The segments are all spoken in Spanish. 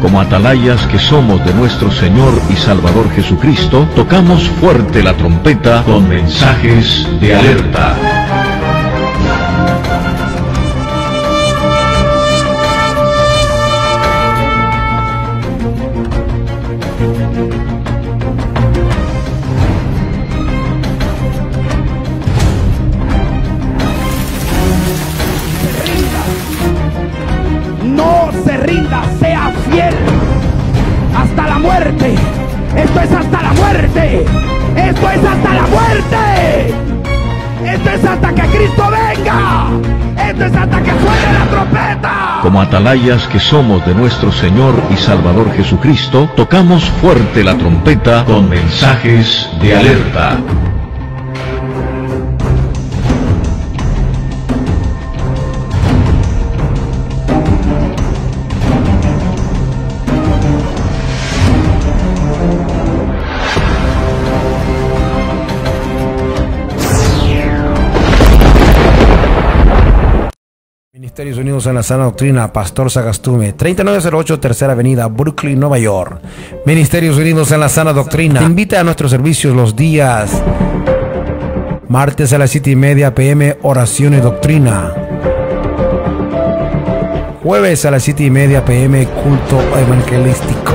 como atalayas que somos de nuestro Señor y Salvador Jesucristo, tocamos fuerte la trompeta con mensajes de alerta. atalayas que somos de nuestro Señor y Salvador Jesucristo, tocamos fuerte la trompeta con mensajes de alerta. en la sana doctrina, Pastor Sagastume, 3908 Tercera Avenida, Brooklyn, Nueva York. Ministerios Unidos en la sana doctrina. invita a nuestros servicios los días martes a las 7 y media pm, oración y doctrina. Jueves a las 7 y media pm, culto evangelístico.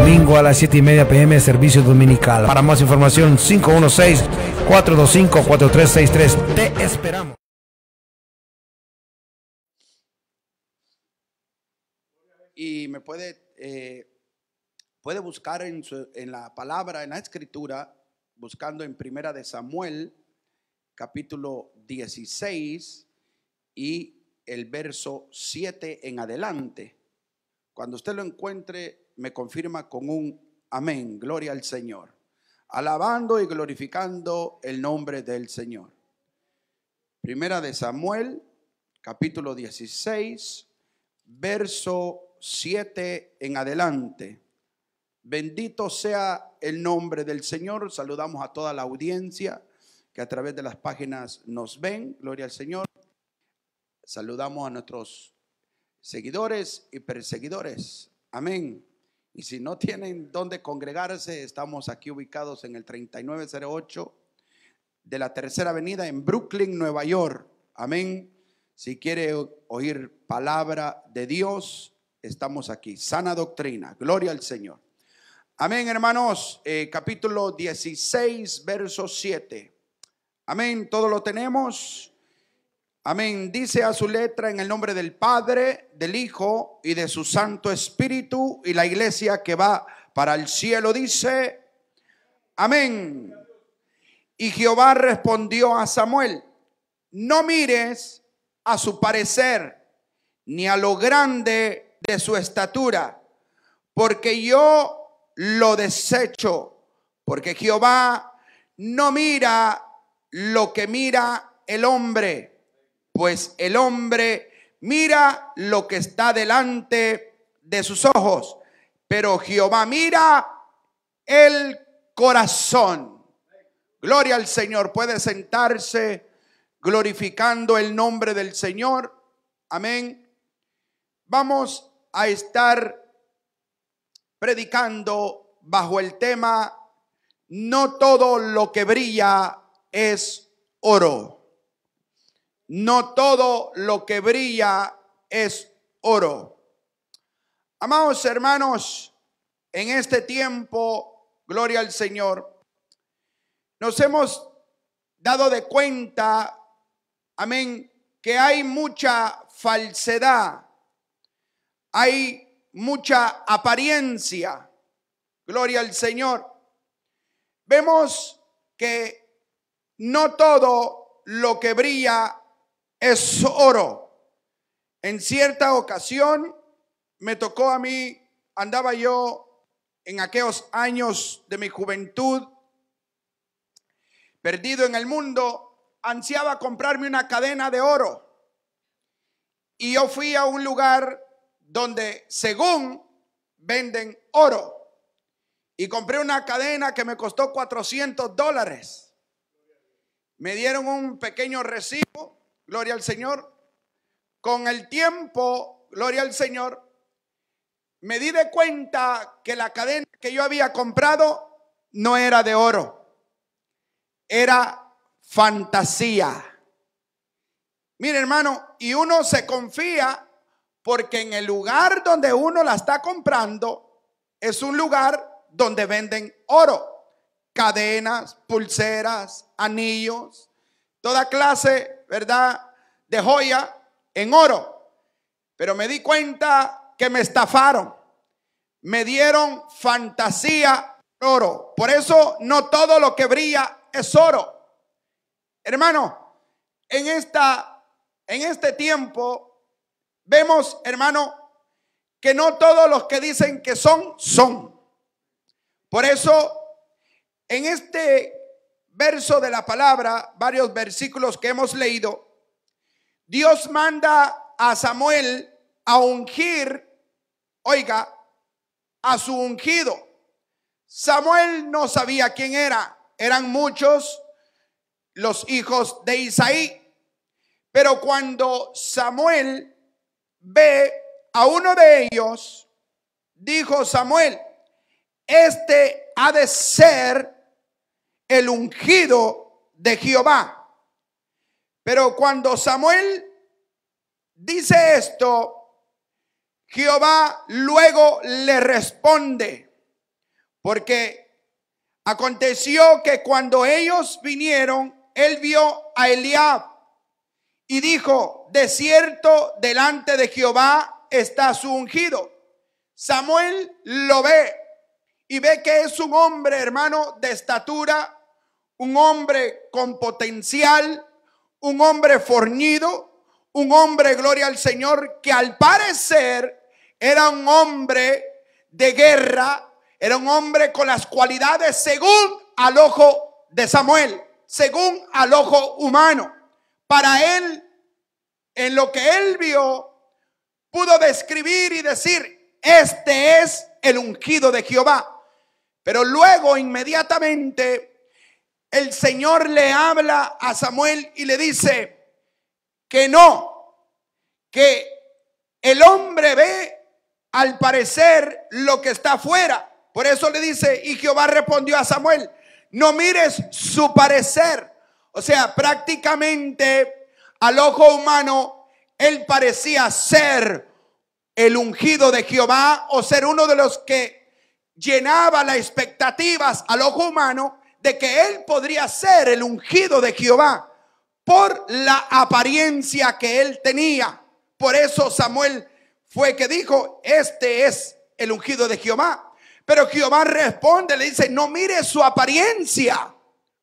Domingo a las 7 y media pm, servicio dominical. Para más información, 516-425-4363. Te esperamos. Eh, puede, buscar en, en la palabra, en la escritura, buscando en Primera de Samuel, capítulo 16 y el verso 7 en adelante. Cuando usted lo encuentre, me confirma con un amén, gloria al Señor, alabando y glorificando el nombre del Señor. Primera de Samuel, capítulo 16, verso 7 en adelante. Bendito sea el nombre del Señor. Saludamos a toda la audiencia que a través de las páginas nos ven. Gloria al Señor. Saludamos a nuestros seguidores y perseguidores. Amén. Y si no tienen dónde congregarse, estamos aquí ubicados en el 3908 de la Tercera Avenida en Brooklyn, Nueva York. Amén. Si quiere oír palabra de Dios, estamos aquí. Sana doctrina. Gloria al Señor. Amén, hermanos. Eh, capítulo 16, verso 7. Amén. Todo lo tenemos. Amén. Dice a su letra en el nombre del Padre, del Hijo y de su Santo Espíritu. Y la iglesia que va para el cielo dice, amén. Y Jehová respondió a Samuel, no mires a su parecer, ni a lo grande de su estatura, porque yo lo desecho, porque Jehová no mira lo que mira el hombre, pues el hombre mira lo que está delante de sus ojos, pero Jehová mira el corazón. Gloria al Señor, puede sentarse glorificando el nombre del Señor. Amén. Vamos a estar predicando bajo el tema No todo lo que brilla es oro. No todo lo que brilla es oro. Amados hermanos, en este tiempo, gloria al Señor, nos hemos dado de cuenta, amén, que hay mucha falsedad hay mucha apariencia. Gloria al Señor. Vemos que no todo lo que brilla es oro. En cierta ocasión me tocó a mí, andaba yo en aquellos años de mi juventud, perdido en el mundo, ansiaba comprarme una cadena de oro. Y yo fui a un lugar donde según venden oro. Y compré una cadena que me costó 400 dólares. Me dieron un pequeño recibo, gloria al Señor. Con el tiempo, gloria al Señor, me di de cuenta que la cadena que yo había comprado no era de oro, era fantasía. Mire hermano, y uno se confía porque en el lugar donde uno la está comprando es un lugar donde venden oro. Cadenas, pulseras, anillos, toda clase, ¿verdad? De joya en oro. Pero me di cuenta que me estafaron. Me dieron fantasía oro. Por eso no todo lo que brilla es oro. Hermano, en esta en este tiempo Vemos, hermano, que no todos los que dicen que son, son. Por eso, en este verso de la palabra, varios versículos que hemos leído, Dios manda a Samuel a ungir, oiga, a su ungido. Samuel no sabía quién era, eran muchos los hijos de Isaí, pero cuando Samuel ve a uno de ellos, dijo Samuel, este ha de ser el ungido de Jehová. Pero cuando Samuel dice esto, Jehová luego le responde, porque aconteció que cuando ellos vinieron, él vio a Eliab y dijo, de cierto, delante de Jehová está su ungido. Samuel lo ve y ve que es un hombre, hermano, de estatura, un hombre con potencial, un hombre fornido, un hombre, gloria al Señor, que al parecer era un hombre de guerra, era un hombre con las cualidades según al ojo de Samuel, según al ojo humano. Para él, en lo que él vio, pudo describir y decir, este es el ungido de Jehová. Pero luego, inmediatamente, el Señor le habla a Samuel y le dice que no, que el hombre ve al parecer lo que está afuera. Por eso le dice, y Jehová respondió a Samuel, no mires su parecer o sea, prácticamente al ojo humano, él parecía ser el ungido de Jehová o ser uno de los que llenaba las expectativas al ojo humano de que él podría ser el ungido de Jehová por la apariencia que él tenía. Por eso Samuel fue que dijo, este es el ungido de Jehová. Pero Jehová responde, le dice, no mire su apariencia.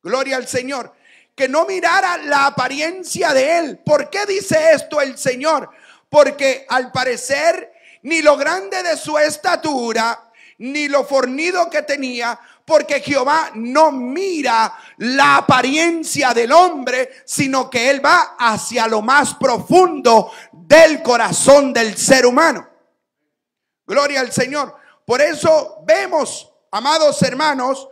Gloria al Señor que no mirara la apariencia de él. ¿Por qué dice esto el Señor? Porque al parecer ni lo grande de su estatura, ni lo fornido que tenía, porque Jehová no mira la apariencia del hombre, sino que él va hacia lo más profundo del corazón del ser humano. Gloria al Señor. Por eso vemos, amados hermanos,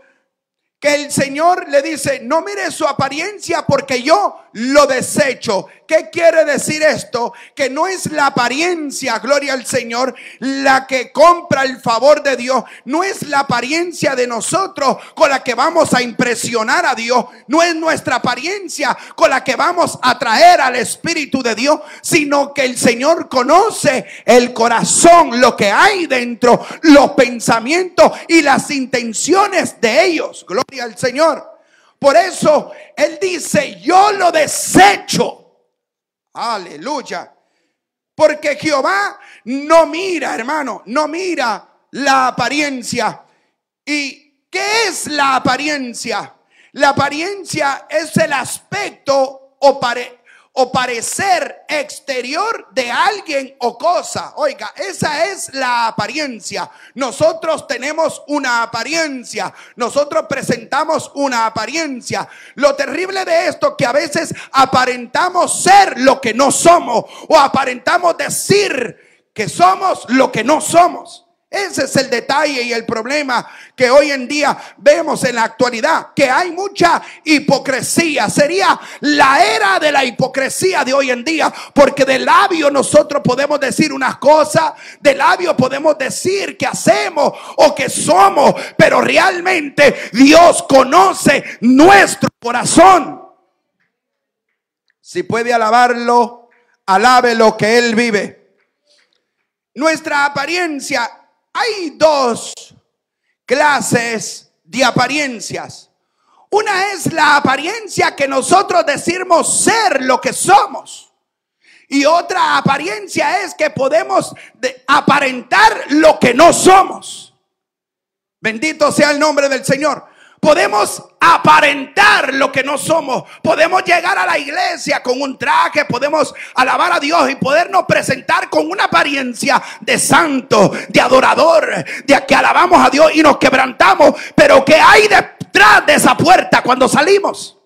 que el Señor le dice, no mire su apariencia porque yo lo desecho. ¿Qué quiere decir esto? Que no es la apariencia, gloria al Señor, la que compra el favor de Dios. No es la apariencia de nosotros con la que vamos a impresionar a Dios. No es nuestra apariencia con la que vamos a traer al Espíritu de Dios, sino que el Señor conoce el corazón, lo que hay dentro, los pensamientos y las intenciones de ellos. Gloria al Señor. Por eso Él dice, yo lo desecho. Aleluya. Porque Jehová no mira, hermano, no mira la apariencia. ¿Y qué es la apariencia? La apariencia es el aspecto o pare o parecer exterior de alguien o cosa. Oiga, esa es la apariencia. Nosotros tenemos una apariencia, nosotros presentamos una apariencia. Lo terrible de esto que a veces aparentamos ser lo que no somos o aparentamos decir que somos lo que no somos. Ese es el detalle y el problema que hoy en día vemos en la actualidad, que hay mucha hipocresía. Sería la era de la hipocresía de hoy en día, porque de labio nosotros podemos decir unas cosas, de labio podemos decir que hacemos o que somos, pero realmente Dios conoce nuestro corazón. Si puede alabarlo, alabe lo que Él vive. Nuestra apariencia hay dos clases de apariencias. Una es la apariencia que nosotros decimos ser lo que somos. Y otra apariencia es que podemos aparentar lo que no somos. Bendito sea el nombre del Señor podemos aparentar lo que no somos. Podemos llegar a la iglesia con un traje, podemos alabar a Dios y podernos presentar con una apariencia de santo, de adorador, de que alabamos a Dios y nos quebrantamos, pero que hay detrás de esa puerta cuando salimos?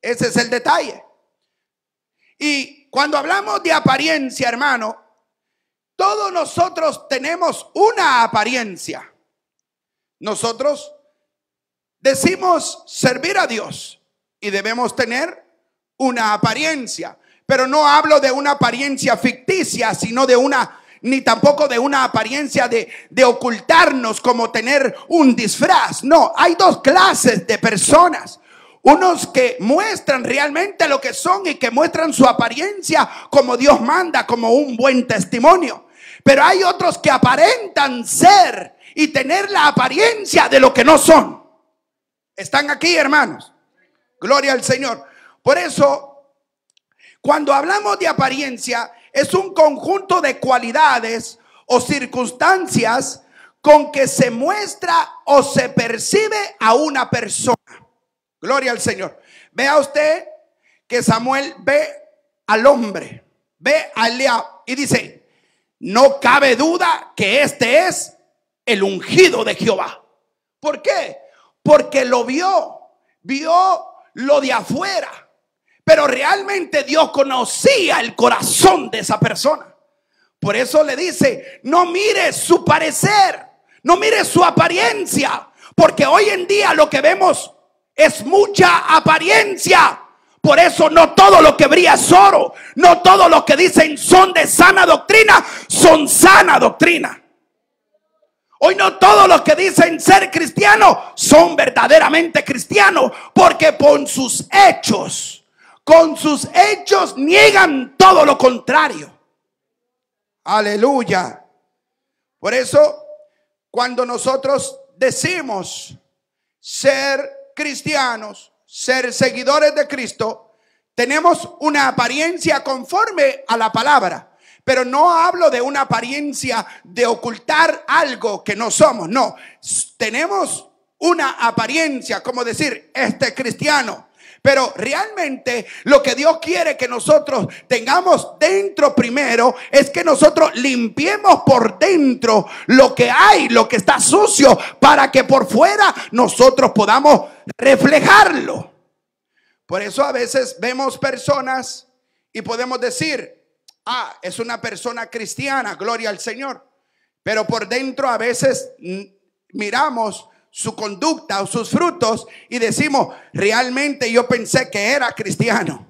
Ese es el detalle. Y cuando hablamos de apariencia, hermano, todos nosotros tenemos una apariencia. Nosotros Decimos servir a Dios y debemos tener una apariencia, pero no hablo de una apariencia ficticia, sino de una ni tampoco de una apariencia de, ocultarnos como tener un disfraz. No, hay dos clases de personas. Unos que muestran realmente lo que son y que muestran su apariencia como Dios manda, como un buen testimonio. Pero hay otros que aparentan ser y tener la apariencia de lo que no son. ¿Están aquí, hermanos? Gloria al Señor. Por eso, cuando hablamos de apariencia, es un conjunto de cualidades o circunstancias con que se muestra o se percibe a una persona. Gloria al Señor. Vea usted que Samuel ve al hombre, ve a Eliab y dice, no cabe duda que este es el ungido de Jehová. ¿Por qué? porque lo vio, vio lo de afuera, pero realmente Dios conocía el corazón de esa persona. Por eso le dice, no mire su parecer, no mire su apariencia, porque hoy en día lo que vemos es mucha apariencia. Por eso no todo lo que brilla es oro, no todo lo que dicen son de sana doctrina, son sana doctrina. Hoy no todos los que dicen ser cristianos son verdaderamente cristianos, porque con sus hechos, con sus hechos niegan todo lo contrario. Aleluya. Por eso, cuando nosotros decimos ser cristianos, ser seguidores de Cristo, tenemos una apariencia conforme a la palabra. Pero no hablo de una apariencia de ocultar algo que no somos, no. Tenemos una apariencia, como decir, este cristiano, pero realmente lo que Dios quiere que nosotros tengamos dentro primero es que nosotros limpiemos por dentro lo que hay, lo que está sucio, para que por fuera nosotros podamos reflejarlo. Por eso a veces vemos personas y podemos decir, Ah, es una persona cristiana, gloria al Señor. Pero por dentro a veces miramos su conducta o sus frutos y decimos, realmente yo pensé que era cristiano,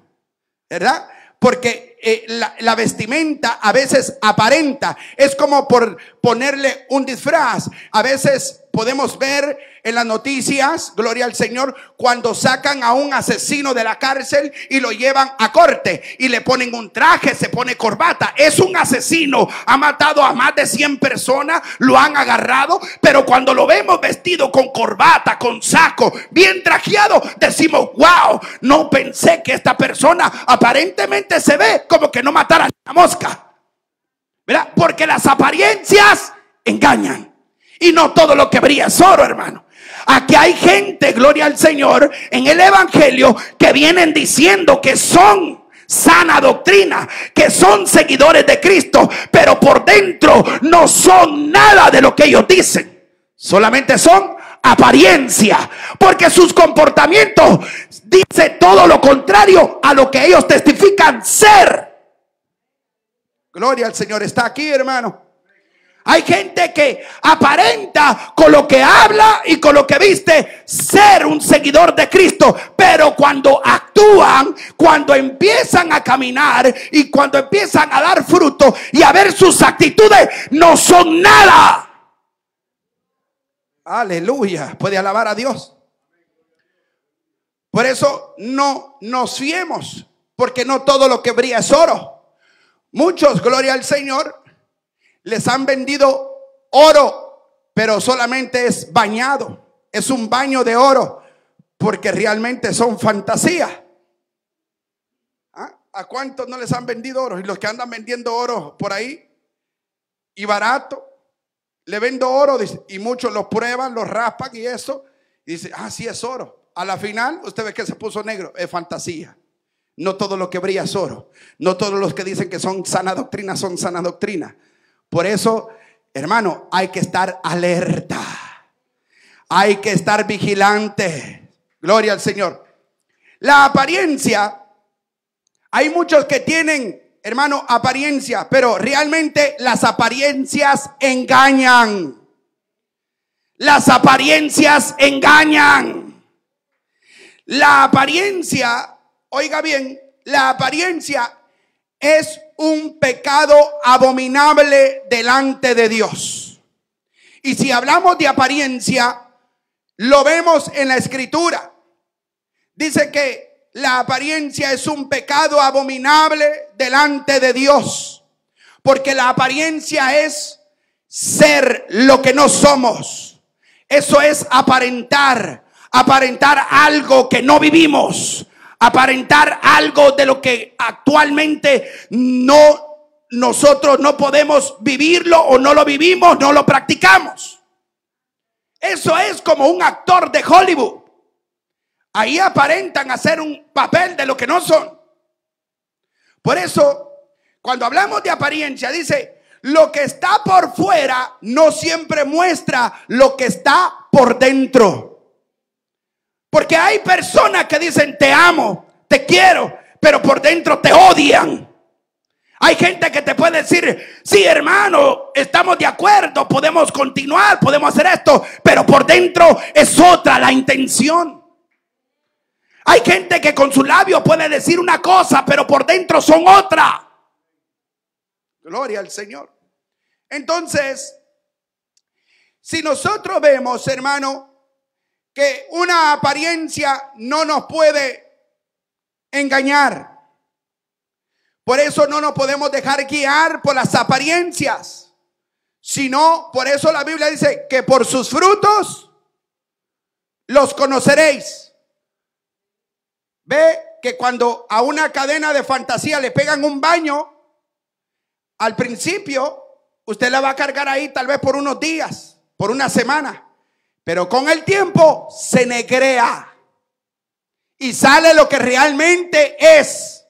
¿verdad? Porque eh, la, vestimenta a veces aparenta, es como por ponerle un disfraz, a veces podemos ver en las noticias, gloria al Señor, cuando sacan a un asesino de la cárcel y lo llevan a corte y le ponen un traje, se pone corbata. Es un asesino, ha matado a más de 100 personas, lo han agarrado, pero cuando lo vemos vestido con corbata, con saco, bien trajeado, decimos, wow, no pensé que esta persona aparentemente se ve como que no matara a la mosca. ¿Verdad? Porque las apariencias engañan. Y no todo lo que brilla es oro, hermano. Aquí hay gente, gloria al Señor, en el Evangelio que vienen diciendo que son sana doctrina, que son seguidores de Cristo, pero por dentro no son nada de lo que ellos dicen. Solamente son apariencia, porque sus comportamientos dicen todo lo contrario a lo que ellos testifican ser. Gloria al Señor, está aquí, hermano. Hay gente que aparenta con lo que habla y con lo que viste ser un seguidor de Cristo, pero cuando actúan, cuando empiezan a caminar y cuando empiezan a dar fruto y a ver sus actitudes, no son nada. Aleluya, puede alabar a Dios. Por eso no nos fiemos, porque no todo lo que brilla es oro. Muchos, gloria al Señor, les han vendido oro, pero solamente es bañado. Es un baño de oro, porque realmente son fantasía. ¿Ah? ¿A cuántos no les han vendido oro? Y los que andan vendiendo oro por ahí, y barato, le vendo oro, y muchos lo prueban, lo raspan y eso, y dice, ah, sí es oro. A la final, usted ve que se puso negro, es fantasía. No todo lo que brilla es oro. No todos los que dicen que son sana doctrina son sana doctrina. Por eso, hermano, hay que estar alerta. Hay que estar vigilante. Gloria al Señor. La apariencia, hay muchos que tienen, hermano, apariencia, pero realmente las apariencias engañan. Las apariencias engañan. La apariencia, oiga bien, la apariencia es un pecado abominable delante de Dios. Y si hablamos de apariencia, lo vemos en la escritura. Dice que la apariencia es un pecado abominable delante de Dios. Porque la apariencia es ser lo que no somos. Eso es aparentar. Aparentar algo que no vivimos aparentar algo de lo que actualmente no nosotros no podemos vivirlo o no lo vivimos, no lo practicamos. Eso es como un actor de Hollywood. Ahí aparentan hacer un papel de lo que no son. Por eso, cuando hablamos de apariencia, dice, lo que está por fuera no siempre muestra lo que está por dentro. Porque hay personas que dicen te amo, te quiero, pero por dentro te odian. Hay gente que te puede decir, sí hermano, estamos de acuerdo, podemos continuar, podemos hacer esto, pero por dentro es otra la intención. Hay gente que con su labio puede decir una cosa, pero por dentro son otra. Gloria al Señor. Entonces, si nosotros vemos, hermano, una apariencia no nos puede engañar. Por eso no nos podemos dejar guiar por las apariencias, sino por eso la Biblia dice que por sus frutos los conoceréis. Ve que cuando a una cadena de fantasía le pegan un baño, al principio usted la va a cargar ahí tal vez por unos días, por una semana. Pero con el tiempo se negrea y sale lo que realmente es.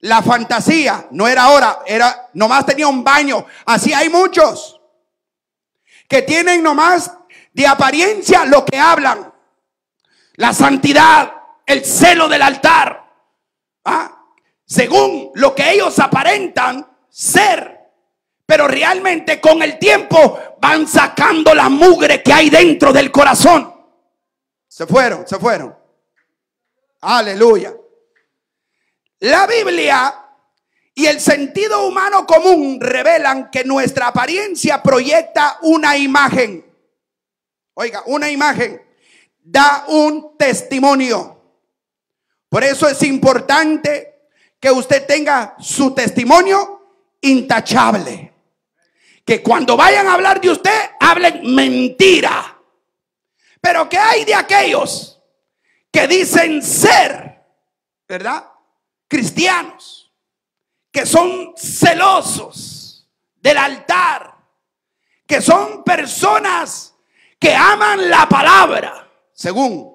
La fantasía no era ahora, era nomás tenía un baño. Así hay muchos que tienen nomás de apariencia lo que hablan. La santidad, el celo del altar. ¿Ah? Según lo que ellos aparentan ser pero realmente con el tiempo van sacando la mugre que hay dentro del corazón. Se fueron, se fueron. Aleluya. La Biblia y el sentido humano común revelan que nuestra apariencia proyecta una imagen. Oiga, una imagen da un testimonio. Por eso es importante que usted tenga su testimonio intachable que cuando vayan a hablar de usted, hablen mentira. Pero ¿qué hay de aquellos que dicen ser, ¿verdad? Cristianos, que son celosos del altar, que son personas que aman la palabra, según,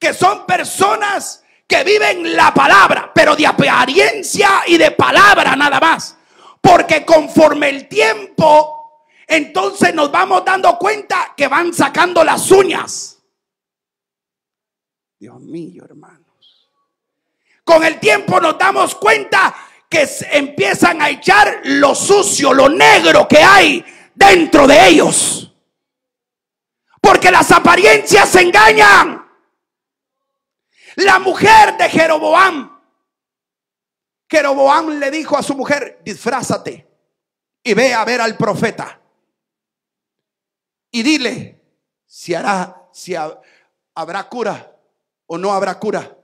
que son personas que viven la palabra, pero de apariencia y de palabra nada más. Porque conforme el tiempo, entonces nos vamos dando cuenta que van sacando las uñas. Dios mío, hermanos. Con el tiempo nos damos cuenta que empiezan a echar lo sucio, lo negro que hay dentro de ellos. Porque las apariencias engañan. La mujer de Jeroboam Jeroboam le dijo a su mujer, disfrázate y ve a ver al profeta. Y dile si hará, si habrá cura o no habrá cura.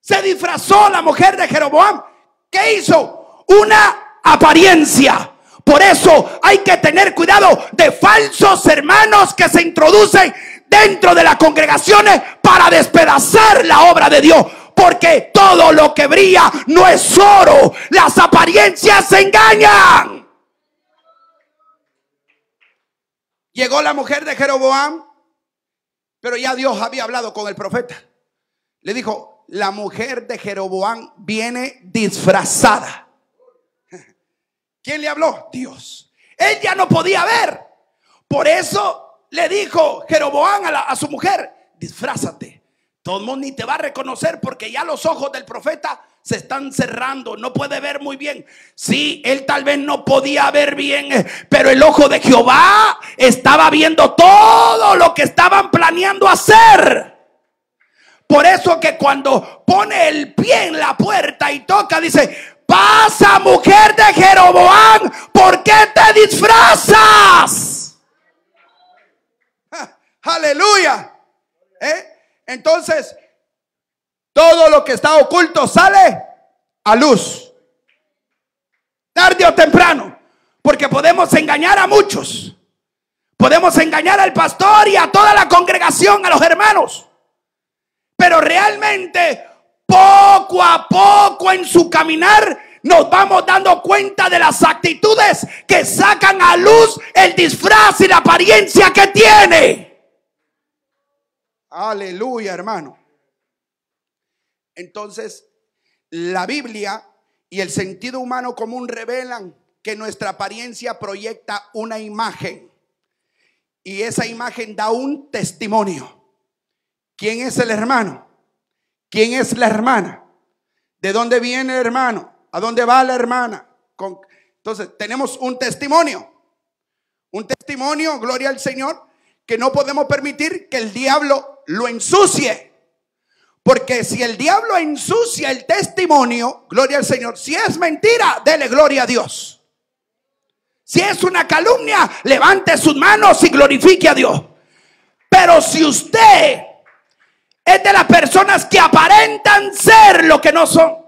Se disfrazó la mujer de Jeroboam. ¿Qué hizo? Una apariencia. Por eso hay que tener cuidado de falsos hermanos que se introducen dentro de las congregaciones para despedazar la obra de Dios porque todo lo que brilla no es oro. Las apariencias engañan. Llegó la mujer de Jeroboam, pero ya Dios había hablado con el profeta. Le dijo, la mujer de Jeroboam viene disfrazada. ¿Quién le habló? Dios. Ella ya no podía ver. Por eso le dijo Jeroboam a, a su mujer, disfrázate todo mundo ni te va a reconocer porque ya los ojos del profeta se están cerrando, no puede ver muy bien. Sí, él tal vez no podía ver bien, eh, pero el ojo de Jehová estaba viendo todo lo que estaban planeando hacer. Por eso que cuando pone el pie en la puerta y toca, dice, pasa mujer de Jeroboam, ¿por qué te disfrazas? Ah, aleluya. ¿Eh? Entonces, todo lo que está oculto sale a luz. Tarde o temprano. Porque podemos engañar a muchos. Podemos engañar al pastor y a toda la congregación, a los hermanos. Pero realmente, poco a poco en su caminar, nos vamos dando cuenta de las actitudes que sacan a luz el disfraz y la apariencia que tiene. Aleluya, hermano. Entonces, la Biblia y el sentido humano común revelan que nuestra apariencia proyecta una imagen y esa imagen da un testimonio. ¿Quién es el hermano? ¿Quién es la hermana? ¿De dónde viene el hermano? ¿A dónde va la hermana? Con... Entonces, tenemos un testimonio. Un testimonio, gloria al Señor, que no podemos permitir que el diablo lo ensucie. Porque si el diablo ensucia el testimonio, gloria al Señor, si es mentira, dele gloria a Dios. Si es una calumnia, levante sus manos y glorifique a Dios. Pero si usted es de las personas que aparentan ser lo que no son,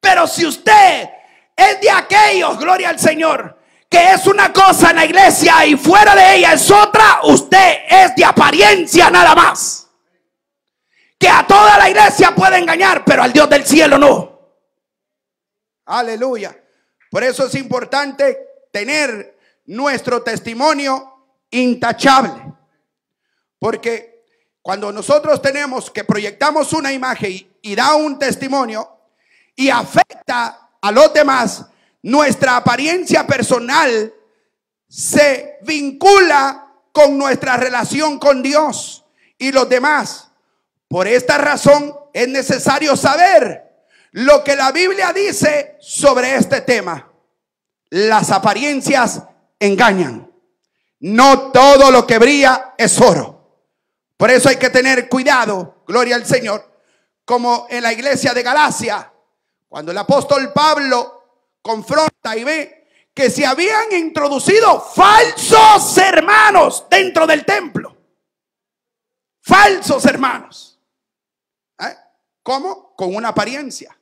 pero si usted es de aquellos, gloria al Señor, que es una cosa en la iglesia y fuera de ella es otra, usted es de apariencia nada más. Que a toda la iglesia puede engañar, pero al Dios del cielo no. Aleluya. Por eso es importante tener nuestro testimonio intachable. Porque cuando nosotros tenemos que proyectamos una imagen y, y da un testimonio y afecta a los demás, nuestra apariencia personal se vincula con nuestra relación con Dios y los demás. Por esta razón es necesario saber lo que la Biblia dice sobre este tema. Las apariencias engañan. No todo lo que brilla es oro. Por eso hay que tener cuidado, gloria al Señor, como en la iglesia de Galacia, cuando el apóstol Pablo confronta y ve que se habían introducido falsos hermanos dentro del templo. Falsos hermanos. ¿Eh? ¿Cómo? Con una apariencia.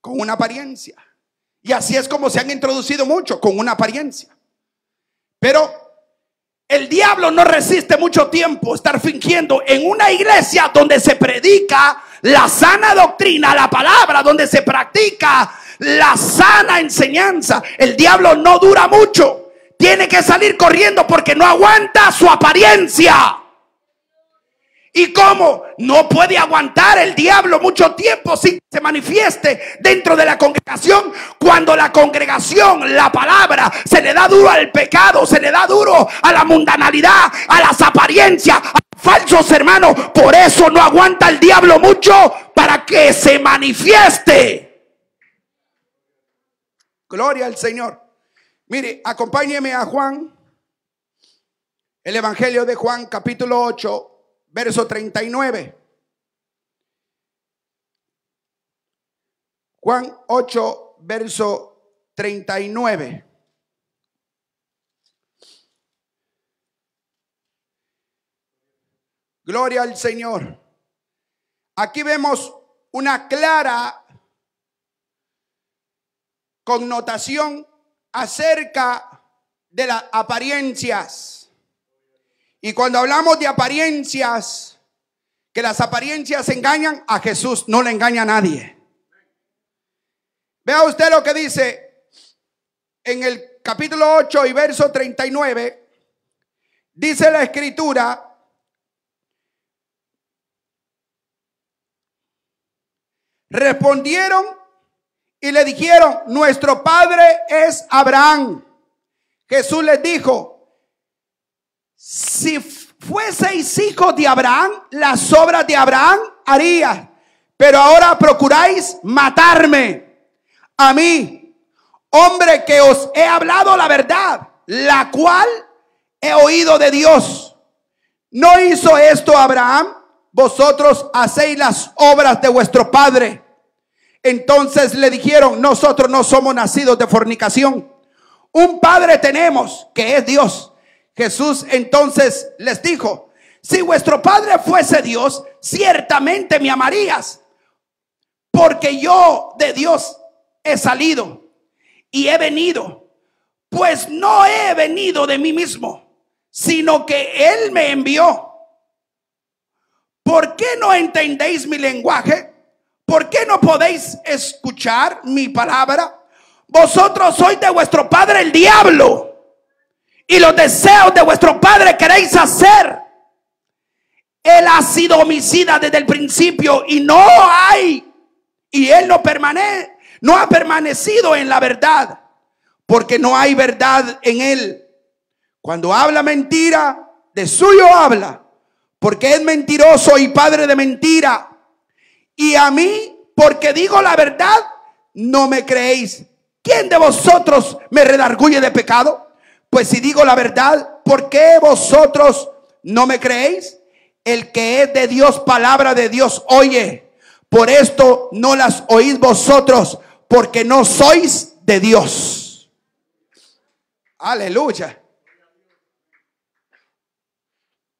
Con una apariencia. Y así es como se han introducido mucho, con una apariencia. Pero el diablo no resiste mucho tiempo estar fingiendo en una iglesia donde se predica la sana doctrina, la palabra, donde se practica la sana enseñanza. El diablo no dura mucho. Tiene que salir corriendo porque no aguanta su apariencia. ¿Y cómo? No puede aguantar el diablo mucho tiempo sin que se manifieste dentro de la congregación. Cuando la congregación, la palabra, se le da duro al pecado, se le da duro a la mundanalidad, a las apariencias, a los falsos hermanos. Por eso no aguanta el diablo mucho para que se manifieste. Gloria al Señor. Mire, acompáñeme a Juan, el Evangelio de Juan, capítulo 8, verso 39. Juan 8, verso 39. Gloria al Señor. Aquí vemos una clara connotación acerca de las apariencias. Y cuando hablamos de apariencias, que las apariencias engañan, a Jesús no le engaña a nadie. Vea usted lo que dice en el capítulo 8 y verso 39. Dice la escritura, respondieron y le dijeron, nuestro padre es Abraham. Jesús les dijo, si fueseis hijos de Abraham, las obras de Abraham haría. pero ahora procuráis matarme a mí, hombre que os he hablado la verdad, la cual he oído de Dios. ¿No hizo esto Abraham? Vosotros hacéis las obras de vuestro padre. Entonces le dijeron, nosotros no somos nacidos de fornicación. Un padre tenemos que es Dios. Jesús entonces les dijo, si vuestro padre fuese Dios, ciertamente me amarías, porque yo de Dios he salido y he venido, pues no he venido de mí mismo, sino que Él me envió. ¿Por qué no entendéis mi lenguaje? ¿Por qué no podéis escuchar mi palabra? Vosotros sois de vuestro padre el diablo. Y los deseos de vuestro padre queréis hacer. Él ha sido homicida desde el principio y no hay. Y él no permanece, no ha permanecido en la verdad, porque no hay verdad en él. Cuando habla mentira, de suyo habla, porque es mentiroso y padre de mentira. Y a mí, porque digo la verdad, no me creéis. ¿Quién de vosotros me redarguye de pecado? Pues si digo la verdad, ¿por qué vosotros no me creéis? El que es de Dios, palabra de Dios, oye. Por esto no las oís vosotros, porque no sois de Dios. Aleluya.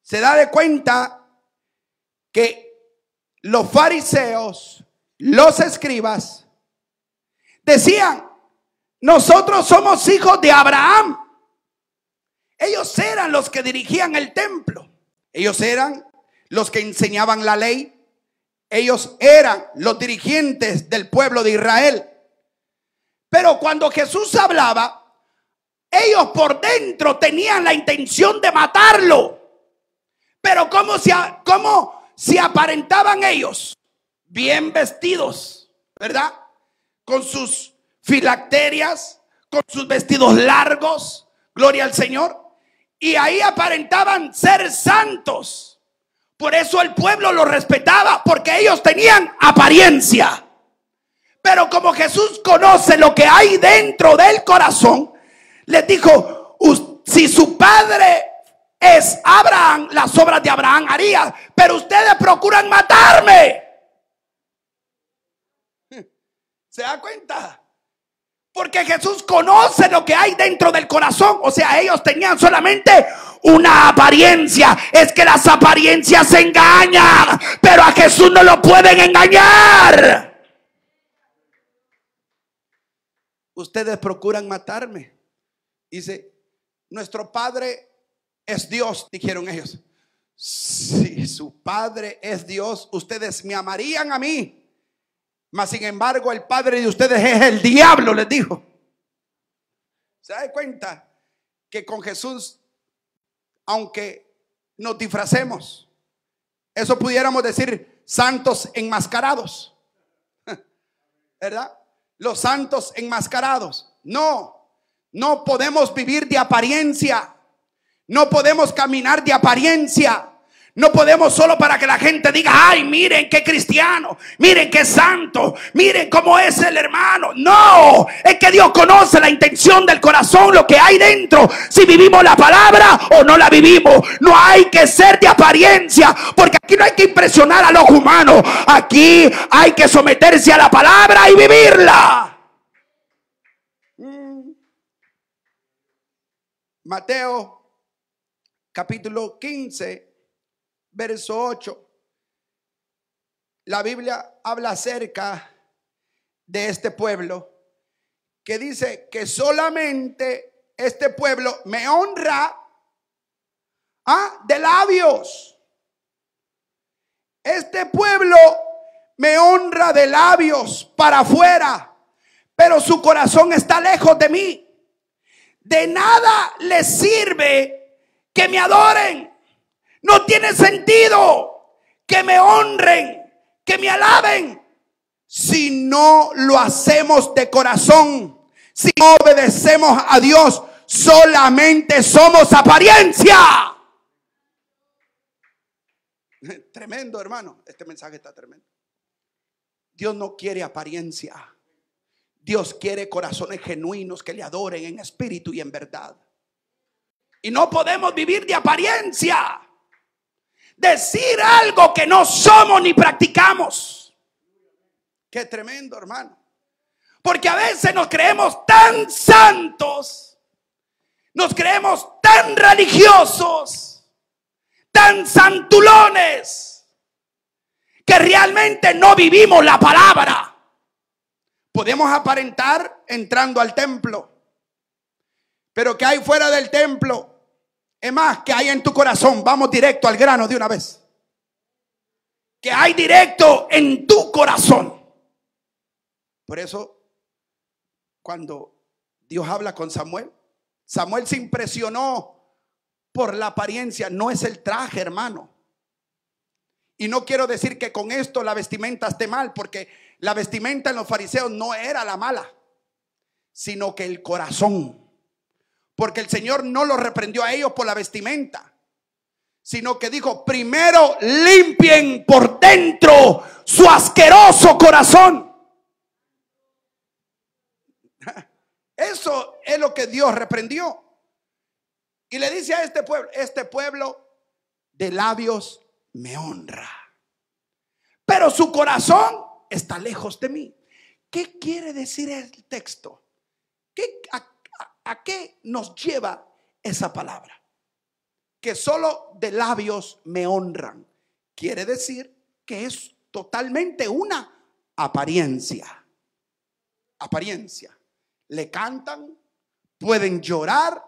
Se da de cuenta que los fariseos, los escribas, decían, nosotros somos hijos de Abraham. Ellos eran los que dirigían el templo. Ellos eran los que enseñaban la ley. Ellos eran los dirigentes del pueblo de Israel. Pero cuando Jesús hablaba, ellos por dentro tenían la intención de matarlo. Pero ¿cómo, se, cómo si aparentaban ellos bien vestidos, ¿verdad? Con sus filacterias, con sus vestidos largos, gloria al Señor. Y ahí aparentaban ser santos. Por eso el pueblo los respetaba, porque ellos tenían apariencia. Pero como Jesús conoce lo que hay dentro del corazón, les dijo, si su padre es Abraham, las obras de Abraham haría, pero ustedes procuran matarme. ¿Se da cuenta? Porque Jesús conoce lo que hay dentro del corazón. O sea, ellos tenían solamente una apariencia. Es que las apariencias engañan, pero a Jesús no lo pueden engañar. Ustedes procuran matarme. Dice, nuestro Padre es Dios, dijeron ellos. Si su Padre es Dios, ustedes me amarían a mí. Mas sin embargo, el Padre de ustedes es el diablo, les dijo. ¿Se da cuenta que con Jesús, aunque nos disfracemos, eso pudiéramos decir santos enmascarados? ¿Verdad? Los santos enmascarados. No, no podemos vivir de apariencia. No podemos caminar de apariencia. No podemos solo para que la gente diga, ay, miren qué cristiano, miren qué santo, miren cómo es el hermano. No, es que Dios conoce la intención del corazón, lo que hay dentro, si vivimos la palabra o no la vivimos. No hay que ser de apariencia, porque aquí no hay que impresionar a los humanos, aquí hay que someterse a la palabra y vivirla. Mm. Mateo capítulo 15, verso 8. La Biblia habla acerca de este pueblo que dice que solamente este pueblo me honra ¿ah? de labios. Este pueblo me honra de labios para afuera, pero su corazón está lejos de mí. De nada le sirve que me adoren. No tiene sentido que me honren, que me alaben, si no lo hacemos de corazón, si no obedecemos a Dios, solamente somos apariencia. Tremendo, hermano. Este mensaje está tremendo. Dios no quiere apariencia. Dios quiere corazones genuinos que le adoren en espíritu y en verdad. Y no podemos vivir de apariencia. Decir algo que no somos ni practicamos. Qué tremendo, hermano. Porque a veces nos creemos tan santos, nos creemos tan religiosos, tan santulones, que realmente no vivimos la palabra. Podemos aparentar entrando al templo, pero que hay fuera del templo? Es más, que hay en tu corazón. Vamos directo al grano de una vez. Que hay directo en tu corazón. Por eso, cuando Dios habla con Samuel, Samuel se impresionó por la apariencia. No es el traje, hermano. Y no quiero decir que con esto la vestimenta esté mal, porque la vestimenta en los fariseos no era la mala, sino que el corazón porque el Señor no los reprendió a ellos por la vestimenta, sino que dijo, primero limpien por dentro su asqueroso corazón. Eso es lo que Dios reprendió. Y le dice a este pueblo, este pueblo de labios me honra, pero su corazón está lejos de mí. ¿Qué quiere decir el texto? ¿Qué, ¿A qué nos lleva esa palabra? Que solo de labios me honran. Quiere decir que es totalmente una apariencia. Apariencia. Le cantan, pueden llorar,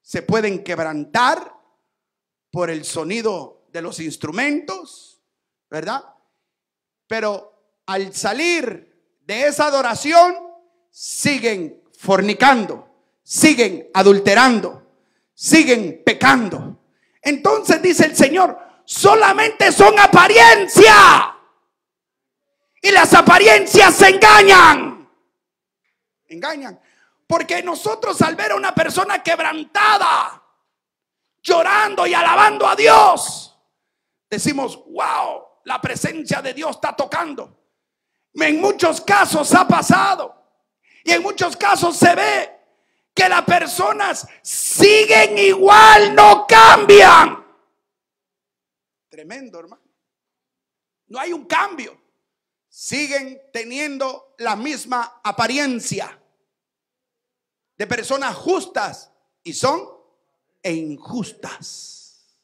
se pueden quebrantar por el sonido de los instrumentos, ¿verdad? Pero al salir de esa adoración, siguen fornicando, siguen adulterando, siguen pecando. Entonces dice el Señor, solamente son apariencia. Y las apariencias se engañan. Engañan. Porque nosotros al ver a una persona quebrantada, llorando y alabando a Dios, decimos, wow, la presencia de Dios está tocando. En muchos casos ha pasado. Y en muchos casos se ve que las personas siguen igual, no cambian. Tremendo, hermano. No hay un cambio. Siguen teniendo la misma apariencia de personas justas y son e injustas.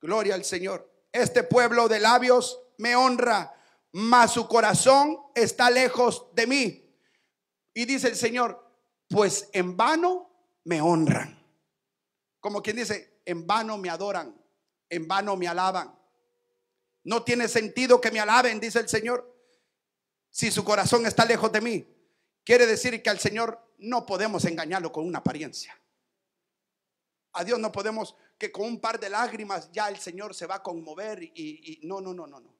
Gloria al Señor. Este pueblo de labios me honra, mas su corazón está lejos de mí. Y dice el Señor, pues en vano me honran. Como quien dice, en vano me adoran, en vano me alaban. No tiene sentido que me alaben, dice el Señor, si su corazón está lejos de mí. Quiere decir que al Señor no podemos engañarlo con una apariencia. A Dios no podemos que con un par de lágrimas ya el Señor se va a conmover y, no, no, no, no, no.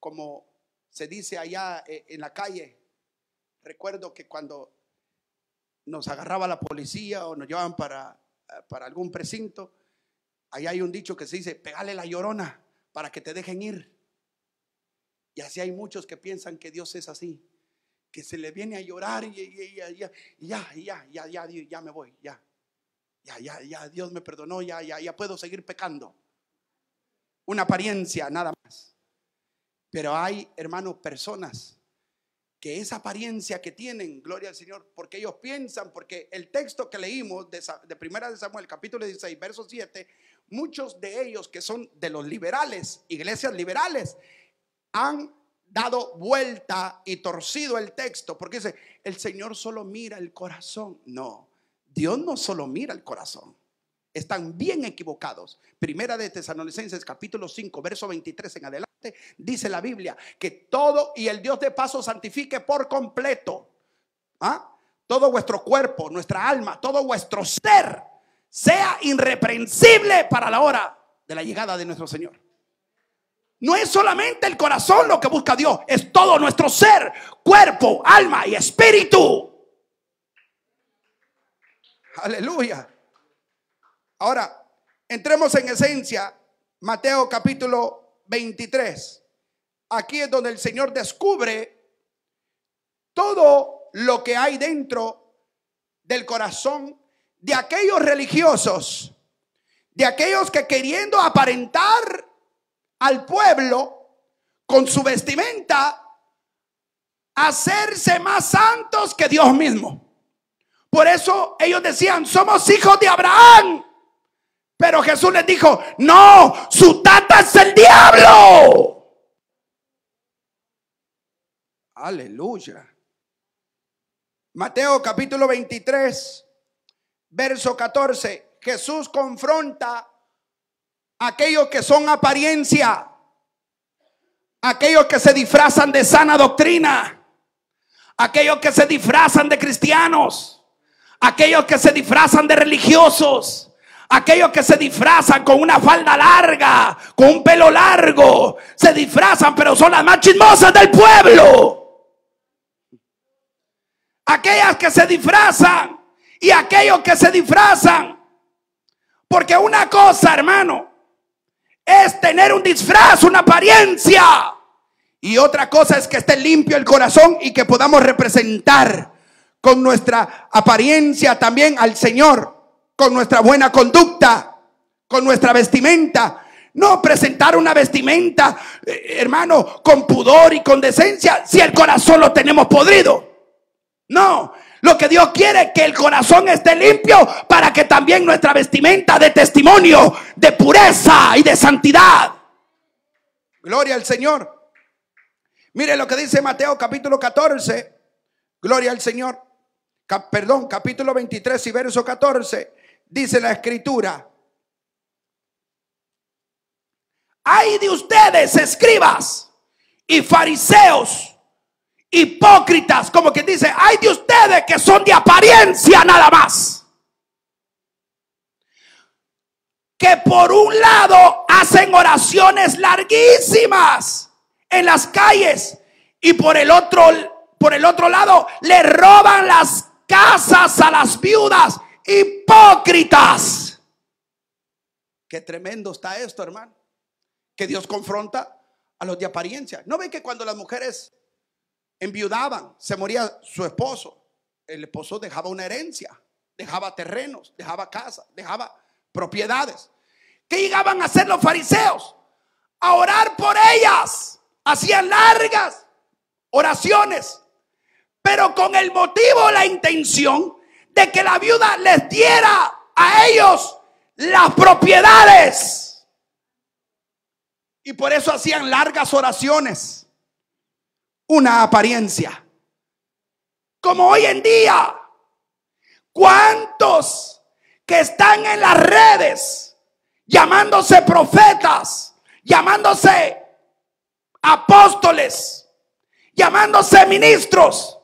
Como se dice allá eh, en la calle, Recuerdo que cuando nos agarraba la policía o nos llevaban para, eh, para algún precinto, ahí hay un dicho que se dice, pegale la llorona para que te dejen ir. Y así hay muchos que piensan que Dios es así, que se le viene a llorar y, ya, ya, ya, ya, ya, ya me voy, ya, ya, ya, ya, Dios me perdonó, ya, ya, ya puedo seguir pecando. Una apariencia, nada más. Pero hay, hermanos, personas que esa apariencia que tienen, gloria al Señor, porque ellos piensan, porque el texto que leímos de, Primera de Samuel, capítulo 16, verso 7, muchos de ellos que son de los liberales, iglesias liberales, han dado vuelta y torcido el texto, porque dice, el Señor solo mira el corazón. No, Dios no solo mira el corazón. Están bien equivocados. Primera de Tesalonicenses capítulo 5, verso 23 en adelante dice la Biblia que todo y el Dios de paso santifique por completo. ¿ah? Todo vuestro cuerpo, nuestra alma, todo vuestro ser sea irreprensible para la hora de la llegada de nuestro Señor. No es solamente el corazón lo que busca Dios, es todo nuestro ser, cuerpo, alma y espíritu. Aleluya. Ahora, entremos en esencia, Mateo capítulo 23. Aquí es donde el Señor descubre todo lo que hay dentro del corazón de aquellos religiosos, de aquellos que queriendo aparentar al pueblo con su vestimenta, hacerse más santos que Dios mismo. Por eso ellos decían, somos hijos de Abraham. Pero Jesús les dijo, no, su tata es el diablo. Aleluya. Mateo capítulo 23, verso 14. Jesús confronta a aquellos que son apariencia, aquellos que se disfrazan de sana doctrina, aquellos que se disfrazan de cristianos, aquellos que se disfrazan de religiosos, Aquellos que se disfrazan con una falda larga, con un pelo largo, se disfrazan, pero son las más chismosas del pueblo. Aquellas que se disfrazan y aquellos que se disfrazan. Porque una cosa, hermano, es tener un disfraz, una apariencia. Y otra cosa es que esté limpio el corazón y que podamos representar con nuestra apariencia también al Señor con nuestra buena conducta, con nuestra vestimenta. No presentar una vestimenta, eh, hermano, con pudor y con decencia, si el corazón lo tenemos podrido. No, lo que Dios quiere es que el corazón esté limpio para que también nuestra vestimenta de testimonio, de pureza y de santidad. Gloria al Señor. Mire lo que dice Mateo capítulo 14. Gloria al Señor. perdón, capítulo 23 y verso 14 dice la escritura. Hay de ustedes, escribas y fariseos, hipócritas, como que dice, hay de ustedes que son de apariencia nada más. Que por un lado hacen oraciones larguísimas en las calles y por el otro por el otro lado le roban las casas a las viudas hipócritas. Qué tremendo está esto, hermano. Que Dios confronta a los de apariencia. ¿No ven que cuando las mujeres enviudaban, se moría su esposo? El esposo dejaba una herencia, dejaba terrenos, dejaba casa, dejaba propiedades. ¿Qué llegaban a hacer los fariseos? A orar por ellas. Hacían largas oraciones, pero con el motivo, la intención de que la viuda les diera a ellos las propiedades. Y por eso hacían largas oraciones. Una apariencia. Como hoy en día, ¿cuántos que están en las redes llamándose profetas, llamándose apóstoles, llamándose ministros?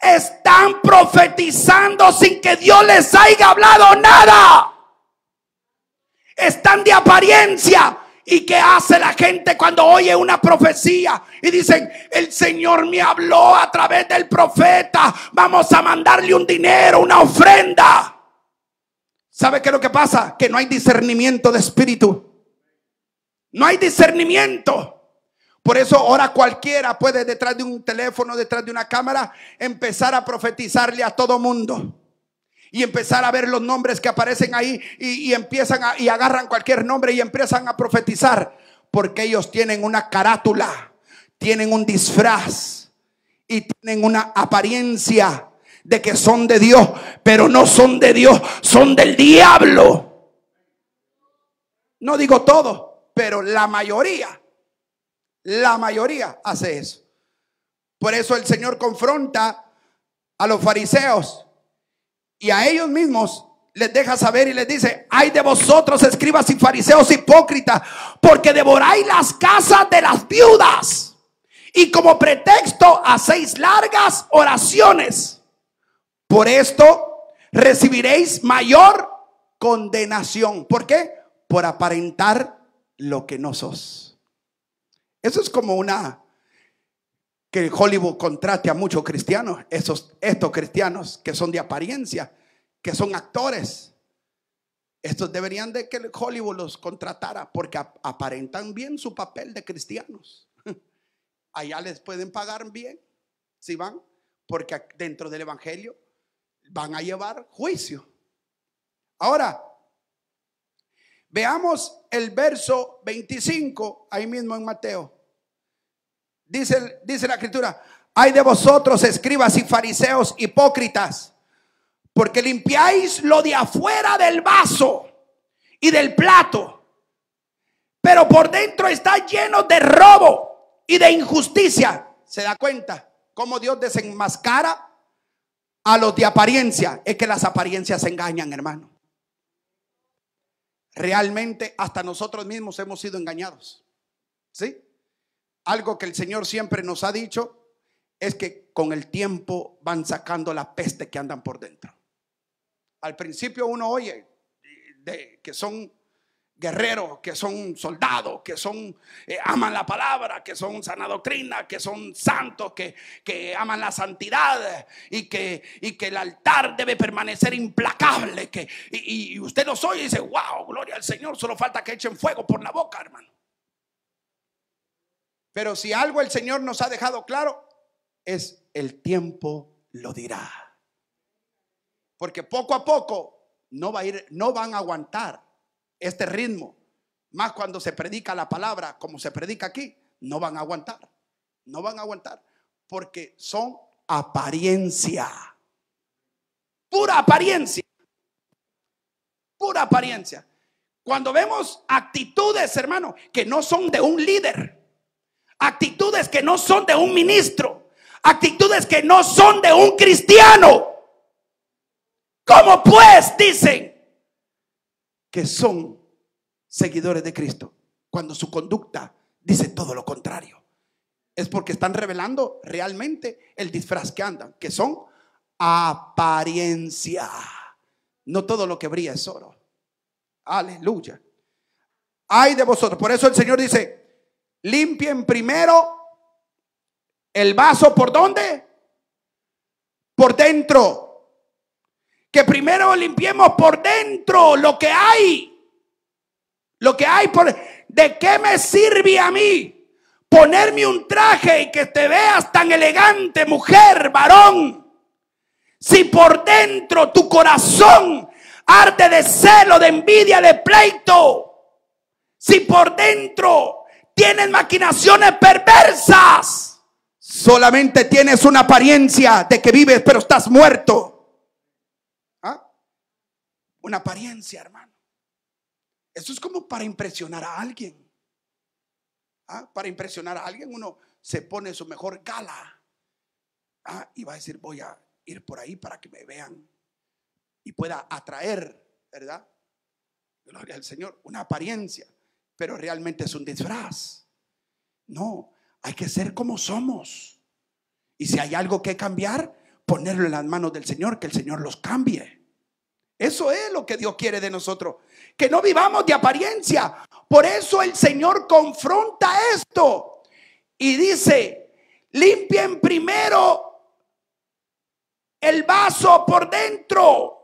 están profetizando sin que Dios les haya hablado nada. Están de apariencia. ¿Y qué hace la gente cuando oye una profecía y dicen, el Señor me habló a través del profeta, vamos a mandarle un dinero, una ofrenda? ¿Sabe qué es lo que pasa? Que no hay discernimiento de espíritu. No hay discernimiento. Por eso ahora cualquiera puede detrás de un teléfono, detrás de una cámara, empezar a profetizarle a todo mundo. Y empezar a ver los nombres que aparecen ahí y, empiezan a, y agarran cualquier nombre y empiezan a profetizar. Porque ellos tienen una carátula, tienen un disfraz y tienen una apariencia de que son de Dios, pero no son de Dios, son del diablo. No digo todo, pero la mayoría la mayoría hace eso. Por eso el Señor confronta a los fariseos y a ellos mismos les deja saber y les dice, ay de vosotros escribas y fariseos hipócritas, porque devoráis las casas de las viudas y como pretexto hacéis largas oraciones. Por esto recibiréis mayor condenación. ¿Por qué? Por aparentar lo que no sos. Eso es como una que Hollywood contrate a muchos cristianos, esos, estos cristianos que son de apariencia, que son actores. Estos deberían de que Hollywood los contratara porque aparentan bien su papel de cristianos. Allá les pueden pagar bien si van, porque dentro del Evangelio van a llevar juicio. Ahora, Veamos el verso 25, ahí mismo en Mateo. Dice, dice la escritura, hay de vosotros escribas y fariseos hipócritas, porque limpiáis lo de afuera del vaso y del plato, pero por dentro está lleno de robo y de injusticia. ¿Se da cuenta cómo Dios desenmascara a los de apariencia? Es que las apariencias engañan, hermano realmente hasta nosotros mismos hemos sido engañados. ¿Sí? Algo que el Señor siempre nos ha dicho es que con el tiempo van sacando la peste que andan por dentro. Al principio uno oye de, que son guerreros, que son soldados, que son eh, aman la palabra, que son sana doctrina, que son santos, que, aman la santidad y que, y que el altar debe permanecer implacable. Que, y, usted los oye y dice, wow, gloria al Señor, solo falta que echen fuego por la boca, hermano. Pero si algo el Señor nos ha dejado claro, es el tiempo lo dirá. Porque poco a poco no, va a ir, no van a aguantar este ritmo, más cuando se predica la palabra como se predica aquí, no van a aguantar. No van a aguantar porque son apariencia. Pura apariencia. Pura apariencia. Cuando vemos actitudes, hermano, que no son de un líder, actitudes que no son de un ministro, actitudes que no son de un cristiano. ¿Cómo pues dicen? que son seguidores de Cristo cuando su conducta dice todo lo contrario. Es porque están revelando realmente el disfraz que andan, que son apariencia. No todo lo que brilla es oro. Aleluya. hay de vosotros. Por eso el Señor dice, limpien primero el vaso por dónde? Por dentro que primero limpiemos por dentro lo que hay. Lo que hay por... ¿De qué me sirve a mí ponerme un traje y que te veas tan elegante, mujer, varón? Si por dentro tu corazón arde de celo, de envidia, de pleito. Si por dentro tienes maquinaciones perversas. Solamente tienes una apariencia de que vives, pero estás muerto una apariencia, hermano. Eso es como para impresionar a alguien. Ah, para impresionar a alguien uno se pone su mejor gala ah, y va a decir, voy a ir por ahí para que me vean y pueda atraer, ¿verdad? Gloria al Señor, una apariencia, pero realmente es un disfraz. No, hay que ser como somos. Y si hay algo que cambiar, ponerlo en las manos del Señor, que el Señor los cambie. Eso es lo que Dios quiere de nosotros. Que no vivamos de apariencia. Por eso el Señor confronta esto y dice, limpien primero el vaso por dentro.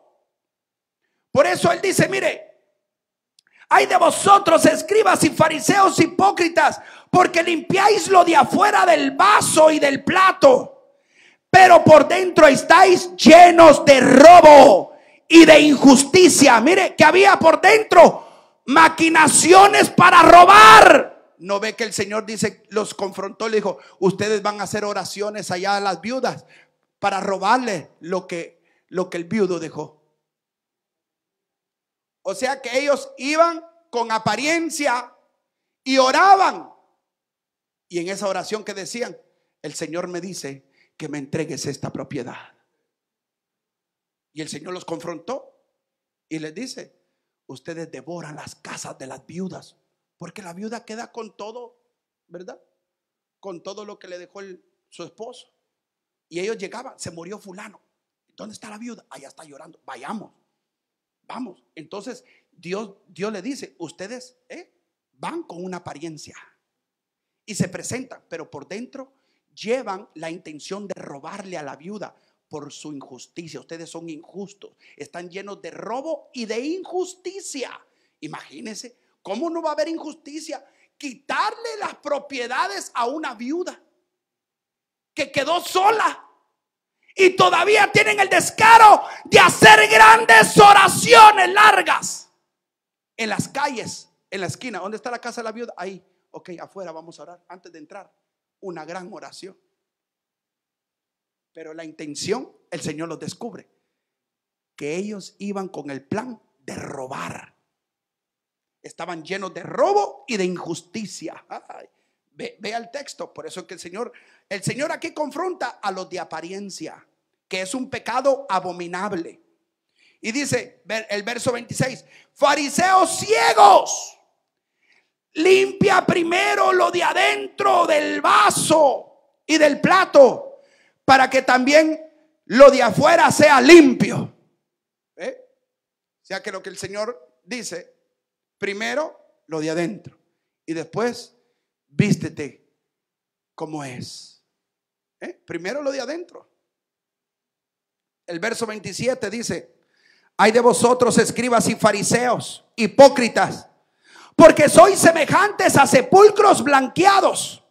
Por eso Él dice, mire, hay de vosotros escribas y fariseos hipócritas, porque limpiáis lo de afuera del vaso y del plato, pero por dentro estáis llenos de robo y de injusticia. Mire que había por dentro maquinaciones para robar. No ve que el Señor dice, los confrontó, le dijo, ustedes van a hacer oraciones allá a las viudas para robarle lo que, lo que el viudo dejó. O sea que ellos iban con apariencia y oraban. Y en esa oración que decían, el Señor me dice que me entregues esta propiedad. Y el Señor los confrontó y les dice, ustedes devoran las casas de las viudas, porque la viuda queda con todo, ¿verdad? Con todo lo que le dejó su esposo. Y ellos llegaban, se murió fulano. ¿Dónde está la viuda? Allá está llorando. Vayamos, vamos. Entonces Dios, Dios le dice, ustedes ¿eh? van con una apariencia y se presentan, pero por dentro llevan la intención de robarle a la viuda por su injusticia. Ustedes son injustos, están llenos de robo y de injusticia. Imagínense, ¿cómo no va a haber injusticia? Quitarle las propiedades a una viuda que quedó sola y todavía tienen el descaro de hacer grandes oraciones largas en las calles, en la esquina. ¿Dónde está la casa de la viuda? Ahí, ok, afuera vamos a orar antes de entrar. Una gran oración. Pero la intención, el Señor los descubre. Que ellos iban con el plan de robar. Estaban llenos de robo y de injusticia. Vea ve, al texto. Por eso que el Señor, el Señor aquí confronta a los de apariencia, que es un pecado abominable. Y dice el verso 26, fariseos ciegos, limpia primero lo de adentro del vaso y del plato para que también lo de afuera sea limpio. ¿Eh? O sea que lo que el Señor dice, primero lo de adentro y después vístete como es. ¿Eh? Primero lo de adentro. El verso 27 dice, hay de vosotros escribas y fariseos, hipócritas, porque sois semejantes a sepulcros blanqueados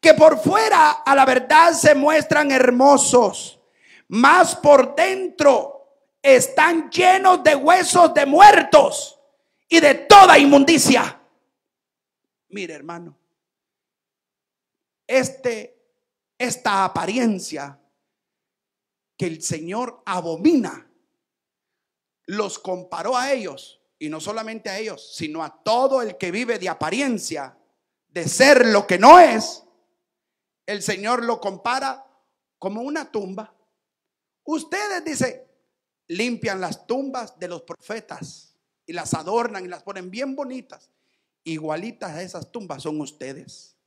que por fuera a la verdad se muestran hermosos, mas por dentro están llenos de huesos de muertos y de toda inmundicia. Mire, hermano, este esta apariencia que el Señor abomina, los comparó a ellos, y no solamente a ellos, sino a todo el que vive de apariencia, de ser lo que no es, el Señor lo compara como una tumba. Ustedes, dice, limpian las tumbas de los profetas y las adornan y las ponen bien bonitas. Igualitas a esas tumbas son ustedes.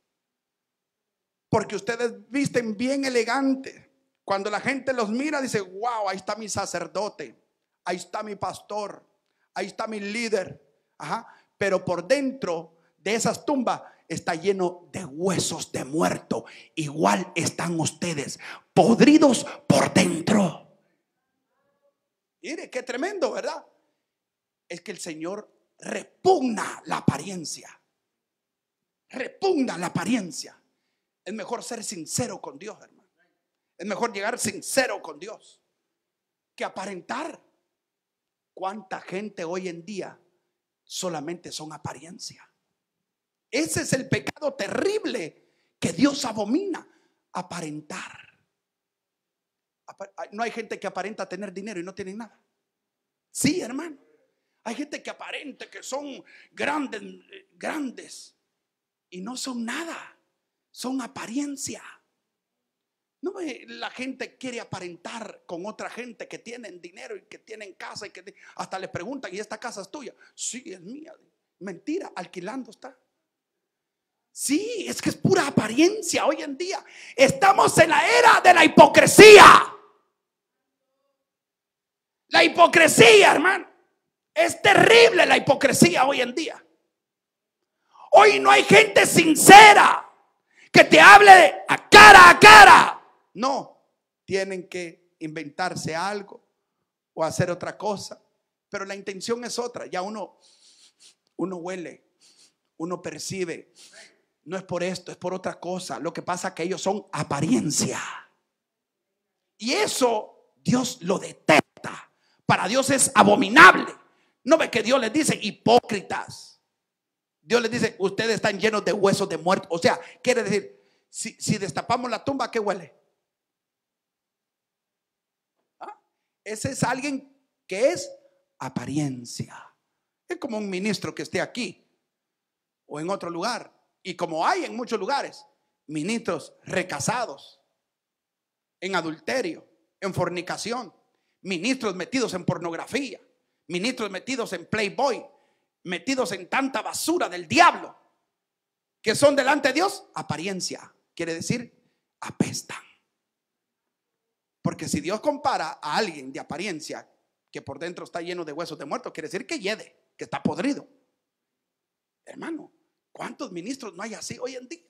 Porque ustedes visten bien elegante. Cuando la gente los mira, dice, wow, ahí está mi sacerdote, ahí está mi pastor, ahí está mi líder. Pero por dentro de esas tumbas está lleno de huesos de muerto. Igual están ustedes, podridos por dentro. Mire, qué tremendo, ¿verdad? Es que el Señor repugna la apariencia. Repugna la apariencia. Es mejor ser sincero con Dios, hermano. Es mejor llegar sincero con Dios que aparentar. ¿Cuánta gente hoy en día solamente son apariencia? Ese es el pecado terrible que Dios abomina, aparentar. No hay gente que aparenta tener dinero y no tiene nada. Sí, hermano. Hay gente que aparenta que son grandes, grandes y no son nada. Son apariencia. No eh, la gente quiere aparentar con otra gente que tienen dinero y que tienen casa y que hasta les preguntan, ¿y esta casa es tuya? Sí, es mía. Mentira, alquilando está. Sí, es que es pura apariencia hoy en día. Estamos en la era de la hipocresía. La hipocresía, hermano. Es terrible la hipocresía hoy en día. Hoy no hay gente sincera que te hable a cara a cara. No, tienen que inventarse algo o hacer otra cosa. Pero la intención es otra. Ya uno, uno huele, uno percibe no es por esto, es por otra cosa. Lo que pasa es que ellos son apariencia. Y eso Dios lo detesta. Para Dios es abominable. No ve que Dios les dice hipócritas. Dios les dice, ustedes están llenos de huesos de muertos. O sea, quiere decir, si, si destapamos la tumba, ¿qué huele? ¿Ah? Ese es alguien que es apariencia. Es como un ministro que esté aquí o en otro lugar y como hay en muchos lugares, ministros recasados, en adulterio, en fornicación, ministros metidos en pornografía, ministros metidos en Playboy, metidos en tanta basura del diablo, que son delante de Dios apariencia, quiere decir apestan. Porque si Dios compara a alguien de apariencia que por dentro está lleno de huesos de muertos, quiere decir que yede, que está podrido. Hermano, ¿Cuántos ministros no hay así hoy en día?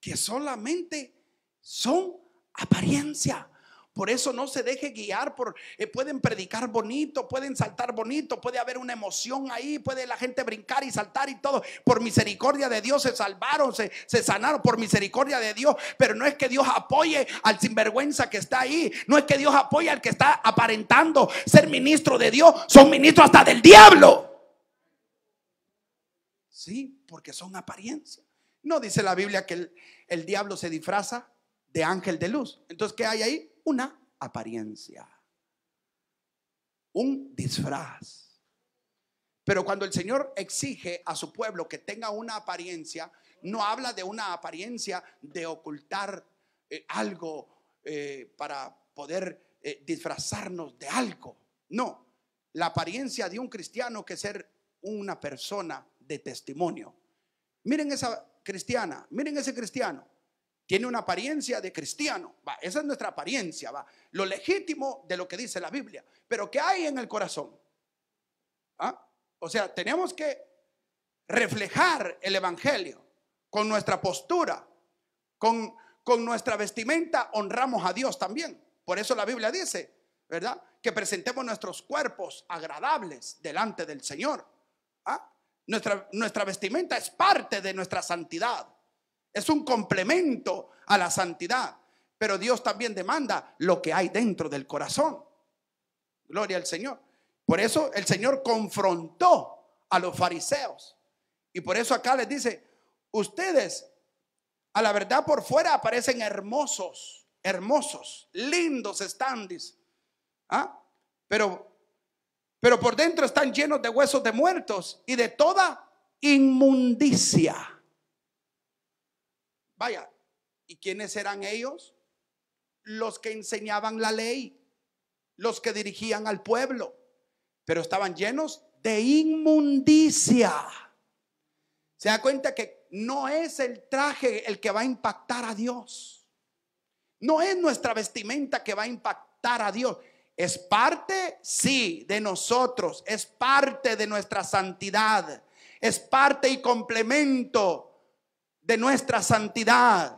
Que solamente son apariencia. Por eso no se deje guiar por, eh, pueden predicar bonito, pueden saltar bonito, puede haber una emoción ahí, puede la gente brincar y saltar y todo. Por misericordia de Dios se salvaron, se, se sanaron por misericordia de Dios. Pero no es que Dios apoye al sinvergüenza que está ahí, no es que Dios apoye al que está aparentando ser ministro de Dios, son ministros hasta del diablo. Sí, porque son apariencia. No dice la Biblia que el, diablo se disfraza de ángel de luz. Entonces, ¿qué hay ahí? Una apariencia. Un disfraz. Pero cuando el Señor exige a su pueblo que tenga una apariencia, no habla de una apariencia de ocultar eh, algo eh, para poder eh, disfrazarnos de algo. No, la apariencia de un cristiano que ser una persona de testimonio. Miren esa cristiana, miren ese cristiano. Tiene una apariencia de cristiano, va, esa es nuestra apariencia, va, lo legítimo de lo que dice la Biblia, pero ¿qué hay en el corazón? ¿Ah? O sea, tenemos que reflejar el Evangelio con nuestra postura, con, con nuestra vestimenta honramos a Dios también. Por eso la Biblia dice, ¿verdad? Que presentemos nuestros cuerpos agradables delante del Señor. ¿Ah? Nuestra, vestimenta es parte de nuestra santidad. Es un complemento a la santidad. Pero Dios también demanda lo que hay dentro del corazón. Gloria al Señor. Por eso el Señor confrontó a los fariseos. Y por eso acá les dice, ustedes a la verdad por fuera aparecen hermosos, hermosos, lindos están, ¿Ah? Pero pero por dentro están llenos de huesos de muertos y de toda inmundicia. Vaya, ¿y quiénes eran ellos? Los que enseñaban la ley, los que dirigían al pueblo, pero estaban llenos de inmundicia. Se da cuenta que no es el traje el que va a impactar a Dios. No es nuestra vestimenta que va a impactar a Dios. Es parte, sí, de nosotros, es parte de nuestra santidad, es parte y complemento de nuestra santidad,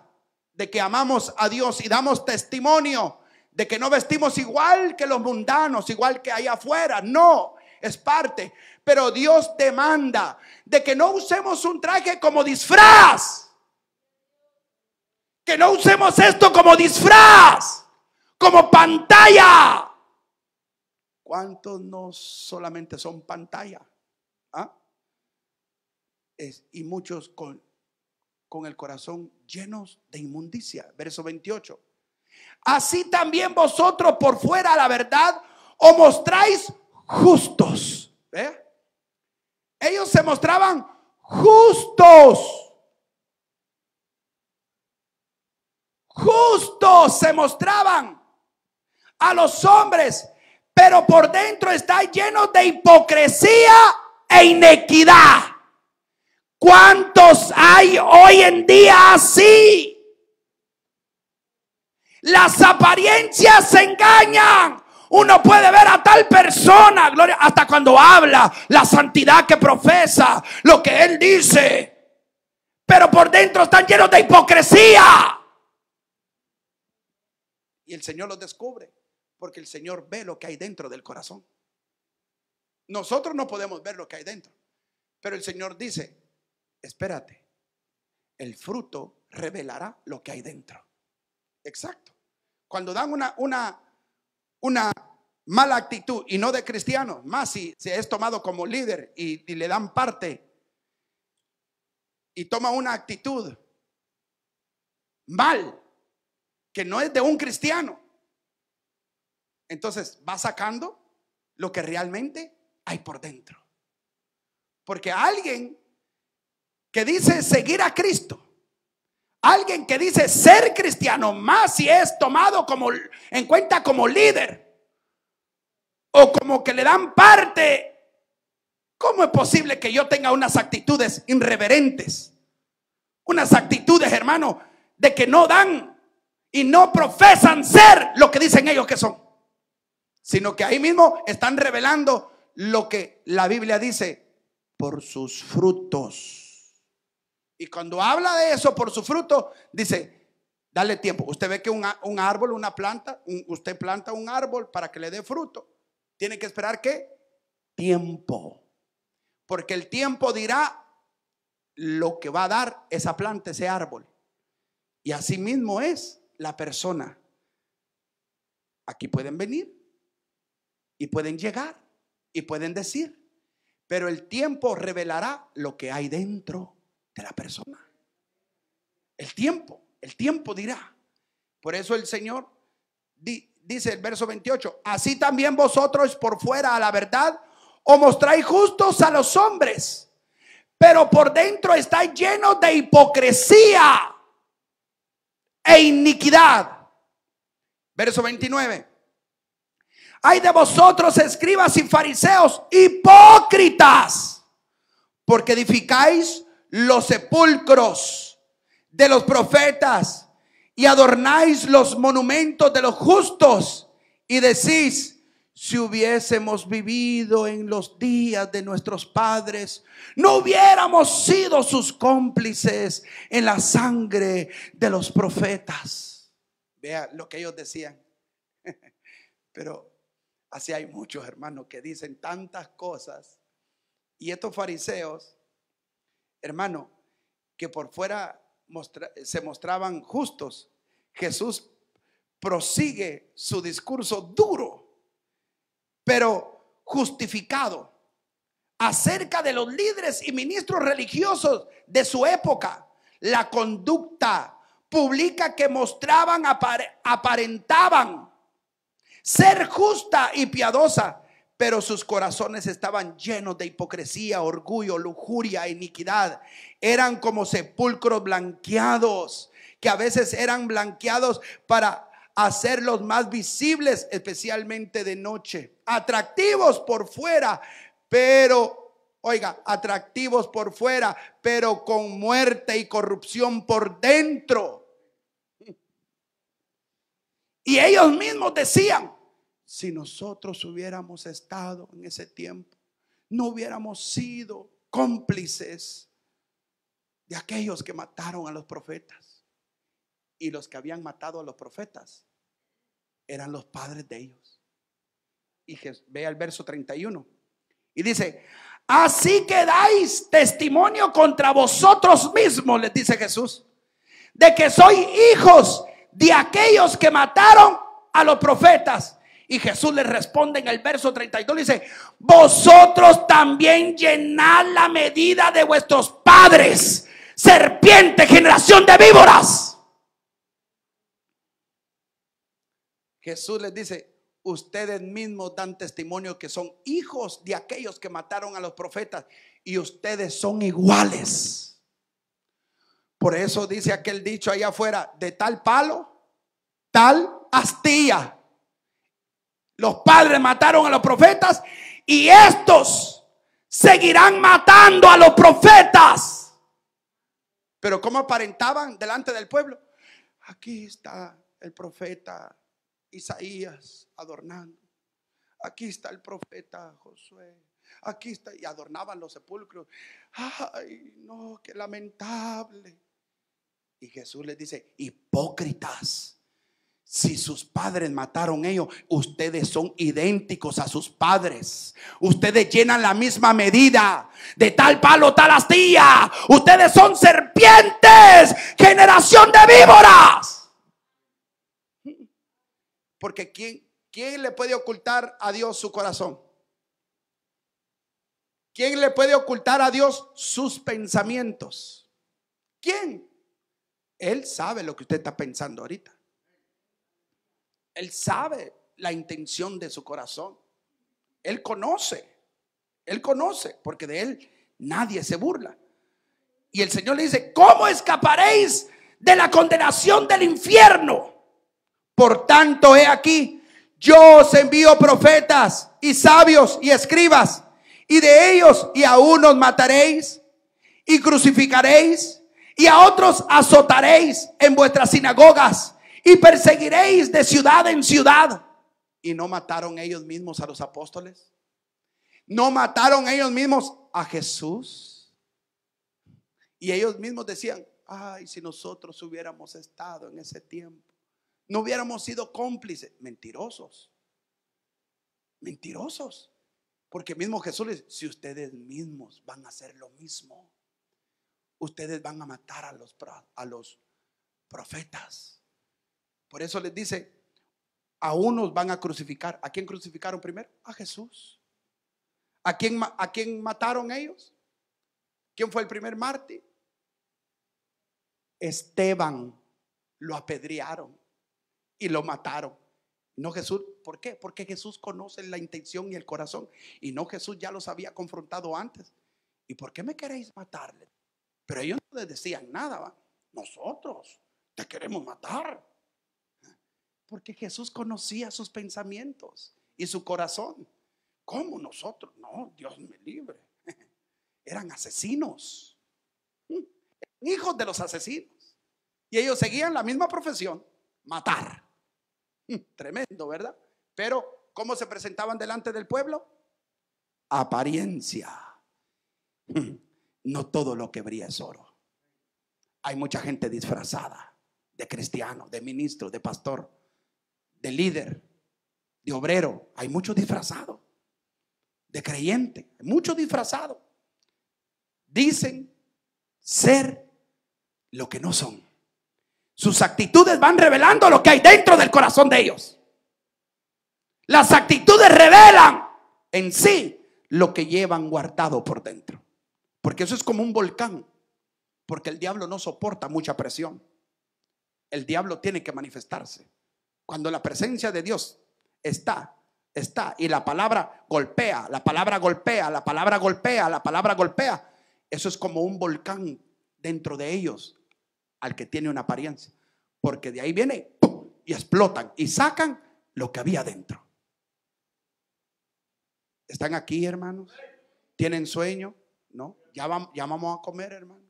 de que amamos a Dios y damos testimonio de que no vestimos igual que los mundanos, igual que allá afuera, no, es parte. Pero Dios demanda de que no usemos un traje como disfraz, que no usemos esto como disfraz, como pantalla ¿Cuántos no solamente son pantalla? ¿Ah? y muchos con, con el corazón llenos de inmundicia. Verso 28. Así también vosotros por fuera la verdad os mostráis justos. Ellos se mostraban justos. Justos se mostraban a los hombres pero por dentro está lleno de hipocresía e inequidad. ¿Cuántos hay hoy en día así? Las apariencias se engañan. Uno puede ver a tal persona, gloria, hasta cuando habla, la santidad que profesa, lo que él dice. Pero por dentro están llenos de hipocresía. Y el Señor los descubre. Porque el Señor ve lo que hay dentro del corazón. Nosotros no podemos ver lo que hay dentro. Pero el Señor dice, espérate, el fruto revelará lo que hay dentro. Exacto. Cuando dan una, una, una mala actitud y no de cristiano, más si, se es tomado como líder y le dan parte y toma una actitud mal, que no es de un cristiano, entonces va sacando lo que realmente hay por dentro. Porque alguien que dice seguir a Cristo, alguien que dice ser cristiano, más si es tomado como en cuenta como líder o como que le dan parte, ¿cómo es posible que yo tenga unas actitudes irreverentes? Unas actitudes, hermano, de que no dan y no profesan ser lo que dicen ellos que son sino que ahí mismo están revelando lo que la Biblia dice por sus frutos. Y cuando habla de eso, por su fruto dice, dale tiempo. Usted ve que un, árbol, una planta, usted planta un árbol para que le dé fruto. Tiene que esperar qué? Tiempo. Porque el tiempo dirá lo que va a dar esa planta, ese árbol. Y así mismo es la persona. Aquí pueden venir y pueden llegar y pueden decir, pero el tiempo revelará lo que hay dentro de la persona. El tiempo, el tiempo dirá. Por eso el Señor dice el verso 28, así también vosotros por fuera a la verdad o mostráis justos a los hombres, pero por dentro estáis llenos de hipocresía e iniquidad. Verso 29. Hay de vosotros escribas y fariseos hipócritas, porque edificáis los sepulcros de los profetas y adornáis los monumentos de los justos y decís, si hubiésemos vivido en los días de nuestros padres, no hubiéramos sido sus cómplices en la sangre de los profetas. Vea lo que ellos decían. Pero Así hay muchos hermanos que dicen tantas cosas. Y estos fariseos, hermano, que por fuera se mostraban justos, Jesús prosigue su discurso duro, pero justificado, acerca de los líderes y ministros religiosos de su época. La conducta pública que mostraban, aparentaban ser justa y piadosa, pero sus corazones estaban llenos de hipocresía, orgullo, lujuria, iniquidad. Eran como sepulcros blanqueados, que a veces eran blanqueados para hacerlos más visibles, especialmente de noche. Atractivos por fuera, pero Oiga, atractivos por fuera, pero con muerte y corrupción por dentro. Y ellos mismos decían, si nosotros hubiéramos estado en ese tiempo, no hubiéramos sido cómplices de aquellos que mataron a los profetas. Y los que habían matado a los profetas eran los padres de ellos. Y ve el verso 31. Y dice, así que dais testimonio contra vosotros mismos, les dice Jesús, de que soy hijos de aquellos que mataron a los profetas. Y Jesús les responde en el verso 32, dice, vosotros también llenad la medida de vuestros padres, serpiente, generación de víboras. Jesús les dice, ustedes mismos dan testimonio que son hijos de aquellos que mataron a los profetas y ustedes son iguales. Por eso dice aquel dicho allá afuera, de tal palo, tal hastía. Los padres mataron a los profetas y estos seguirán matando a los profetas. Pero ¿cómo aparentaban delante del pueblo? Aquí está el profeta Isaías adornando. Aquí está el profeta Josué. Aquí está. Y adornaban los sepulcros. Ay, no, qué lamentable. Y Jesús les dice, hipócritas. Si sus padres mataron ellos, ustedes son idénticos a sus padres. Ustedes llenan la misma medida de tal palo, tal astilla. Ustedes son serpientes, generación de víboras. Porque ¿quién, quién le puede ocultar a Dios su corazón? ¿Quién le puede ocultar a Dios sus pensamientos? ¿Quién? Él sabe lo que usted está pensando ahorita. Él sabe la intención de su corazón. Él conoce, Él conoce, porque de Él nadie se burla. Y el Señor le dice, ¿cómo escaparéis de la condenación del infierno? Por tanto, he aquí, yo os envío profetas y sabios y escribas, y de ellos y a unos mataréis y crucificaréis, y a otros azotaréis en vuestras sinagogas y perseguiréis de ciudad en ciudad. ¿Y no mataron ellos mismos a los apóstoles? ¿No mataron ellos mismos a Jesús? Y ellos mismos decían, ay, si nosotros hubiéramos estado en ese tiempo, no hubiéramos sido cómplices. Mentirosos. Mentirosos. Porque mismo Jesús les dice, si ustedes mismos van a hacer lo mismo, ustedes van a matar a los, a los profetas. Por eso les dice, a unos van a crucificar. ¿A quién crucificaron primero? A Jesús. ¿A quién, ¿A quién mataron ellos? ¿Quién fue el primer mártir? Esteban. Lo apedrearon y lo mataron. No Jesús, ¿por qué? Porque Jesús conoce la intención y el corazón. Y no Jesús ya los había confrontado antes. ¿Y por qué me queréis matarle? Pero ellos no les decían nada, nosotros te queremos matar. Porque Jesús conocía sus pensamientos y su corazón. ¿Cómo nosotros? No, Dios me libre. Eran asesinos. Mm. Hijos de los asesinos. Y ellos seguían la misma profesión, matar. Mm, tremendo, ¿verdad? Pero, ¿cómo se presentaban delante del pueblo? Apariencia. Mm. No todo lo que brilla es oro. Hay mucha gente disfrazada de cristiano, de ministro, de pastor, de líder, de obrero. Hay mucho disfrazado de creyente, hay muchos disfrazados. Dicen ser lo que no son. Sus actitudes van revelando lo que hay dentro del corazón de ellos. Las actitudes revelan en sí lo que llevan guardado por dentro. Porque eso es como un volcán. Porque el diablo no soporta mucha presión. El diablo tiene que manifestarse. Cuando la presencia de Dios está, está, y la palabra golpea, la palabra golpea, la palabra golpea, la palabra golpea, eso es como un volcán dentro de ellos al que tiene una apariencia. Porque de ahí viene y explotan y sacan lo que había dentro. ¿Están aquí, hermanos? ¿Tienen sueño? ¿No? Ya, vamos, ya vamos a comer, hermanos.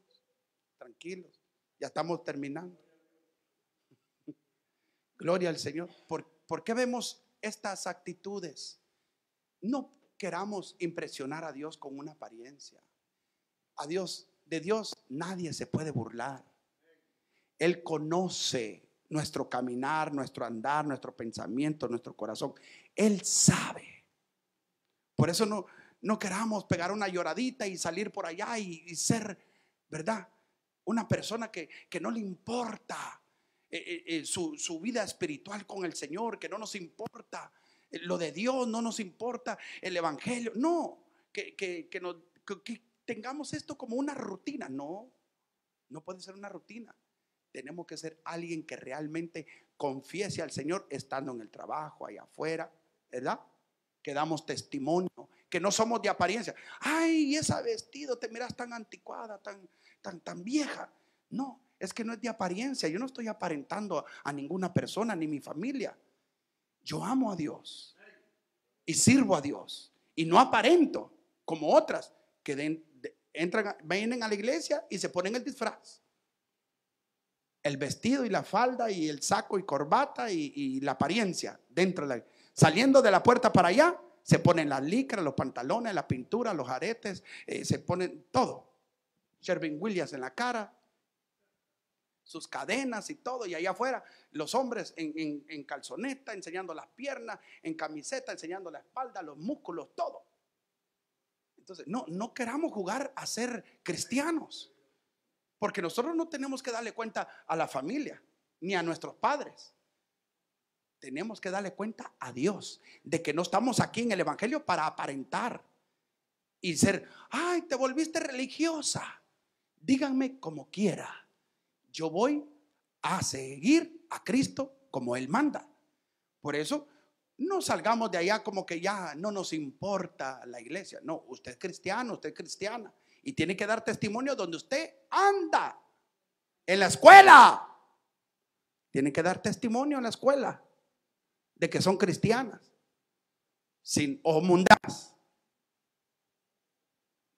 Tranquilos. Ya estamos terminando. Gloria al Señor. ¿Por, qué vemos estas actitudes? No queramos impresionar a Dios con una apariencia. A Dios, de Dios nadie se puede burlar. Él conoce nuestro caminar, nuestro andar, nuestro pensamiento, nuestro corazón. Él sabe. Por eso no, no queramos pegar una lloradita y salir por allá y, ser, ¿verdad? Una persona que, que no le importa eh, eh, eh, su, vida espiritual con el Señor, que no nos importa lo de Dios, no nos importa el Evangelio. No, que, que, que, tengamos esto como una rutina. No, no puede ser una rutina. Tenemos que ser alguien que realmente confiese al Señor estando en el trabajo, allá afuera, ¿verdad? Que damos testimonio, que no somos de apariencia. Ay, esa vestido, te miras tan anticuada, tan, tan, tan vieja. No, es que no es de apariencia. Yo no estoy aparentando a ninguna persona ni mi familia. Yo amo a Dios y sirvo a Dios y no aparento como otras que entran, vienen a la iglesia y se ponen el disfraz. El vestido y la falda y el saco y corbata y, la apariencia dentro de la, Saliendo de la puerta para allá, se ponen las licras, los pantalones, la pintura, los aretes, eh, se ponen todo. Sherwin Williams en la cara, sus cadenas y todo, y allá afuera los hombres en, calzoneta, enseñando las piernas, en camiseta, enseñando la espalda, los músculos, todo. Entonces, no, no queramos jugar a ser cristianos, porque nosotros no tenemos que darle cuenta a la familia, ni a nuestros padres. Tenemos que darle cuenta a Dios de que no estamos aquí en el Evangelio para aparentar y ser, ay, te volviste religiosa. Díganme como quiera yo voy a seguir a Cristo como Él manda. Por eso, no salgamos de allá como que ya no nos importa la iglesia. No, usted es cristiano, usted es cristiana. Y tiene que dar testimonio donde usted anda. En la escuela. Tiene que dar testimonio en la escuela de que son cristianas. Sin, o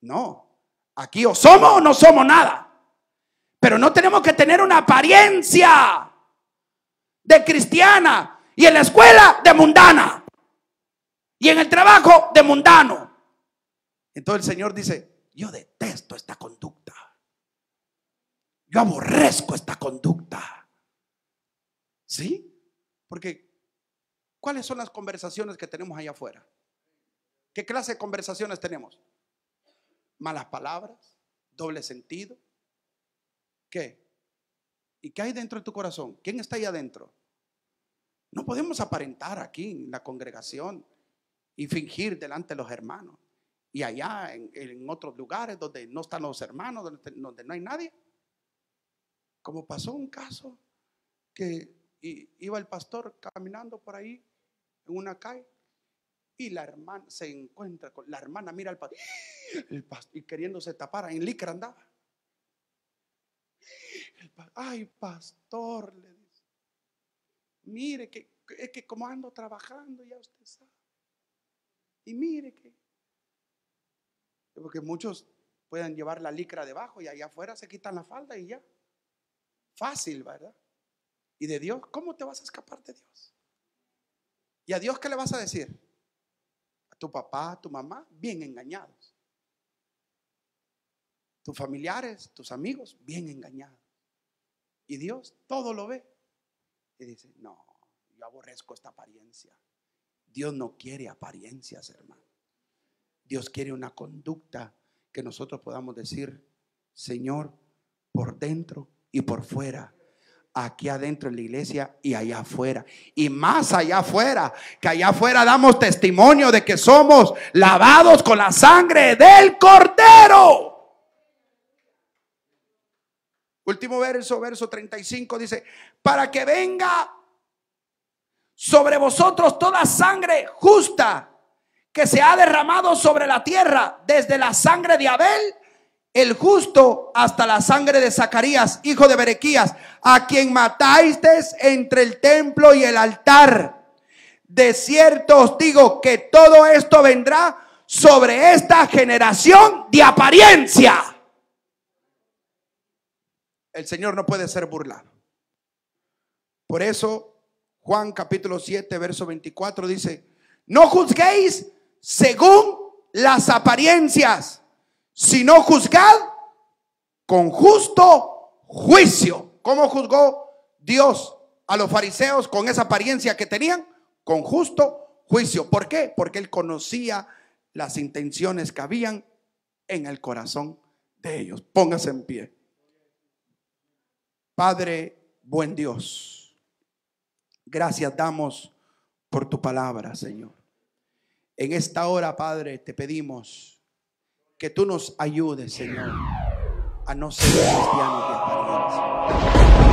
No. Aquí o somos o no somos nada. Pero no tenemos que tener una apariencia de cristiana y en la escuela de mundana y en el trabajo de mundano. Entonces el Señor dice, yo detesto esta conducta. Yo aborrezco esta conducta. ¿Sí? Porque ¿cuáles son las conversaciones que tenemos allá afuera? ¿Qué clase de conversaciones tenemos? Malas palabras, doble sentido, ¿Qué? ¿Y qué hay dentro de tu corazón? ¿Quién está ahí adentro? No podemos aparentar aquí en la congregación y fingir delante de los hermanos. Y allá en, otros lugares donde no están los hermanos, donde, no hay nadie. Como pasó un caso que iba el pastor caminando por ahí en una calle y la hermana se encuentra con la hermana, mira al pastor, pastor y queriéndose tapar, en licra andaba. Ay, pastor, le dice, mire que, es que como ando trabajando, ya usted sabe. Y mire que, porque muchos pueden llevar la licra debajo y allá afuera se quitan la falda y ya. Fácil, ¿verdad? Y de Dios, ¿cómo te vas a escapar de Dios? ¿Y a Dios qué le vas a decir? A tu papá, a tu mamá, bien engañados. Tus familiares, tus amigos, bien engañados. Y Dios todo lo ve. Y dice, no, yo aborrezco esta apariencia. Dios no quiere apariencias, hermano. Dios quiere una conducta que nosotros podamos decir, Señor, por dentro y por fuera. Aquí adentro en la iglesia y allá afuera. Y más allá afuera, que allá afuera damos testimonio de que somos lavados con la sangre del cordero. Último verso, verso 35 dice, para que venga sobre vosotros toda sangre justa que se ha derramado sobre la tierra, desde la sangre de Abel, el justo, hasta la sangre de Zacarías, hijo de Berequías, a quien matasteis entre el templo y el altar. De cierto os digo que todo esto vendrá sobre esta generación de apariencia el Señor no puede ser burlado. Por eso Juan capítulo 7, verso 24 dice, no juzguéis según las apariencias, sino juzgad con justo juicio. ¿Cómo juzgó Dios a los fariseos con esa apariencia que tenían? Con justo juicio. ¿Por qué? Porque él conocía las intenciones que habían en el corazón de ellos. Póngase en pie. Padre, buen Dios, gracias damos por tu palabra, Señor. En esta hora, Padre, te pedimos que tú nos ayudes, Señor, a no ser cristianos de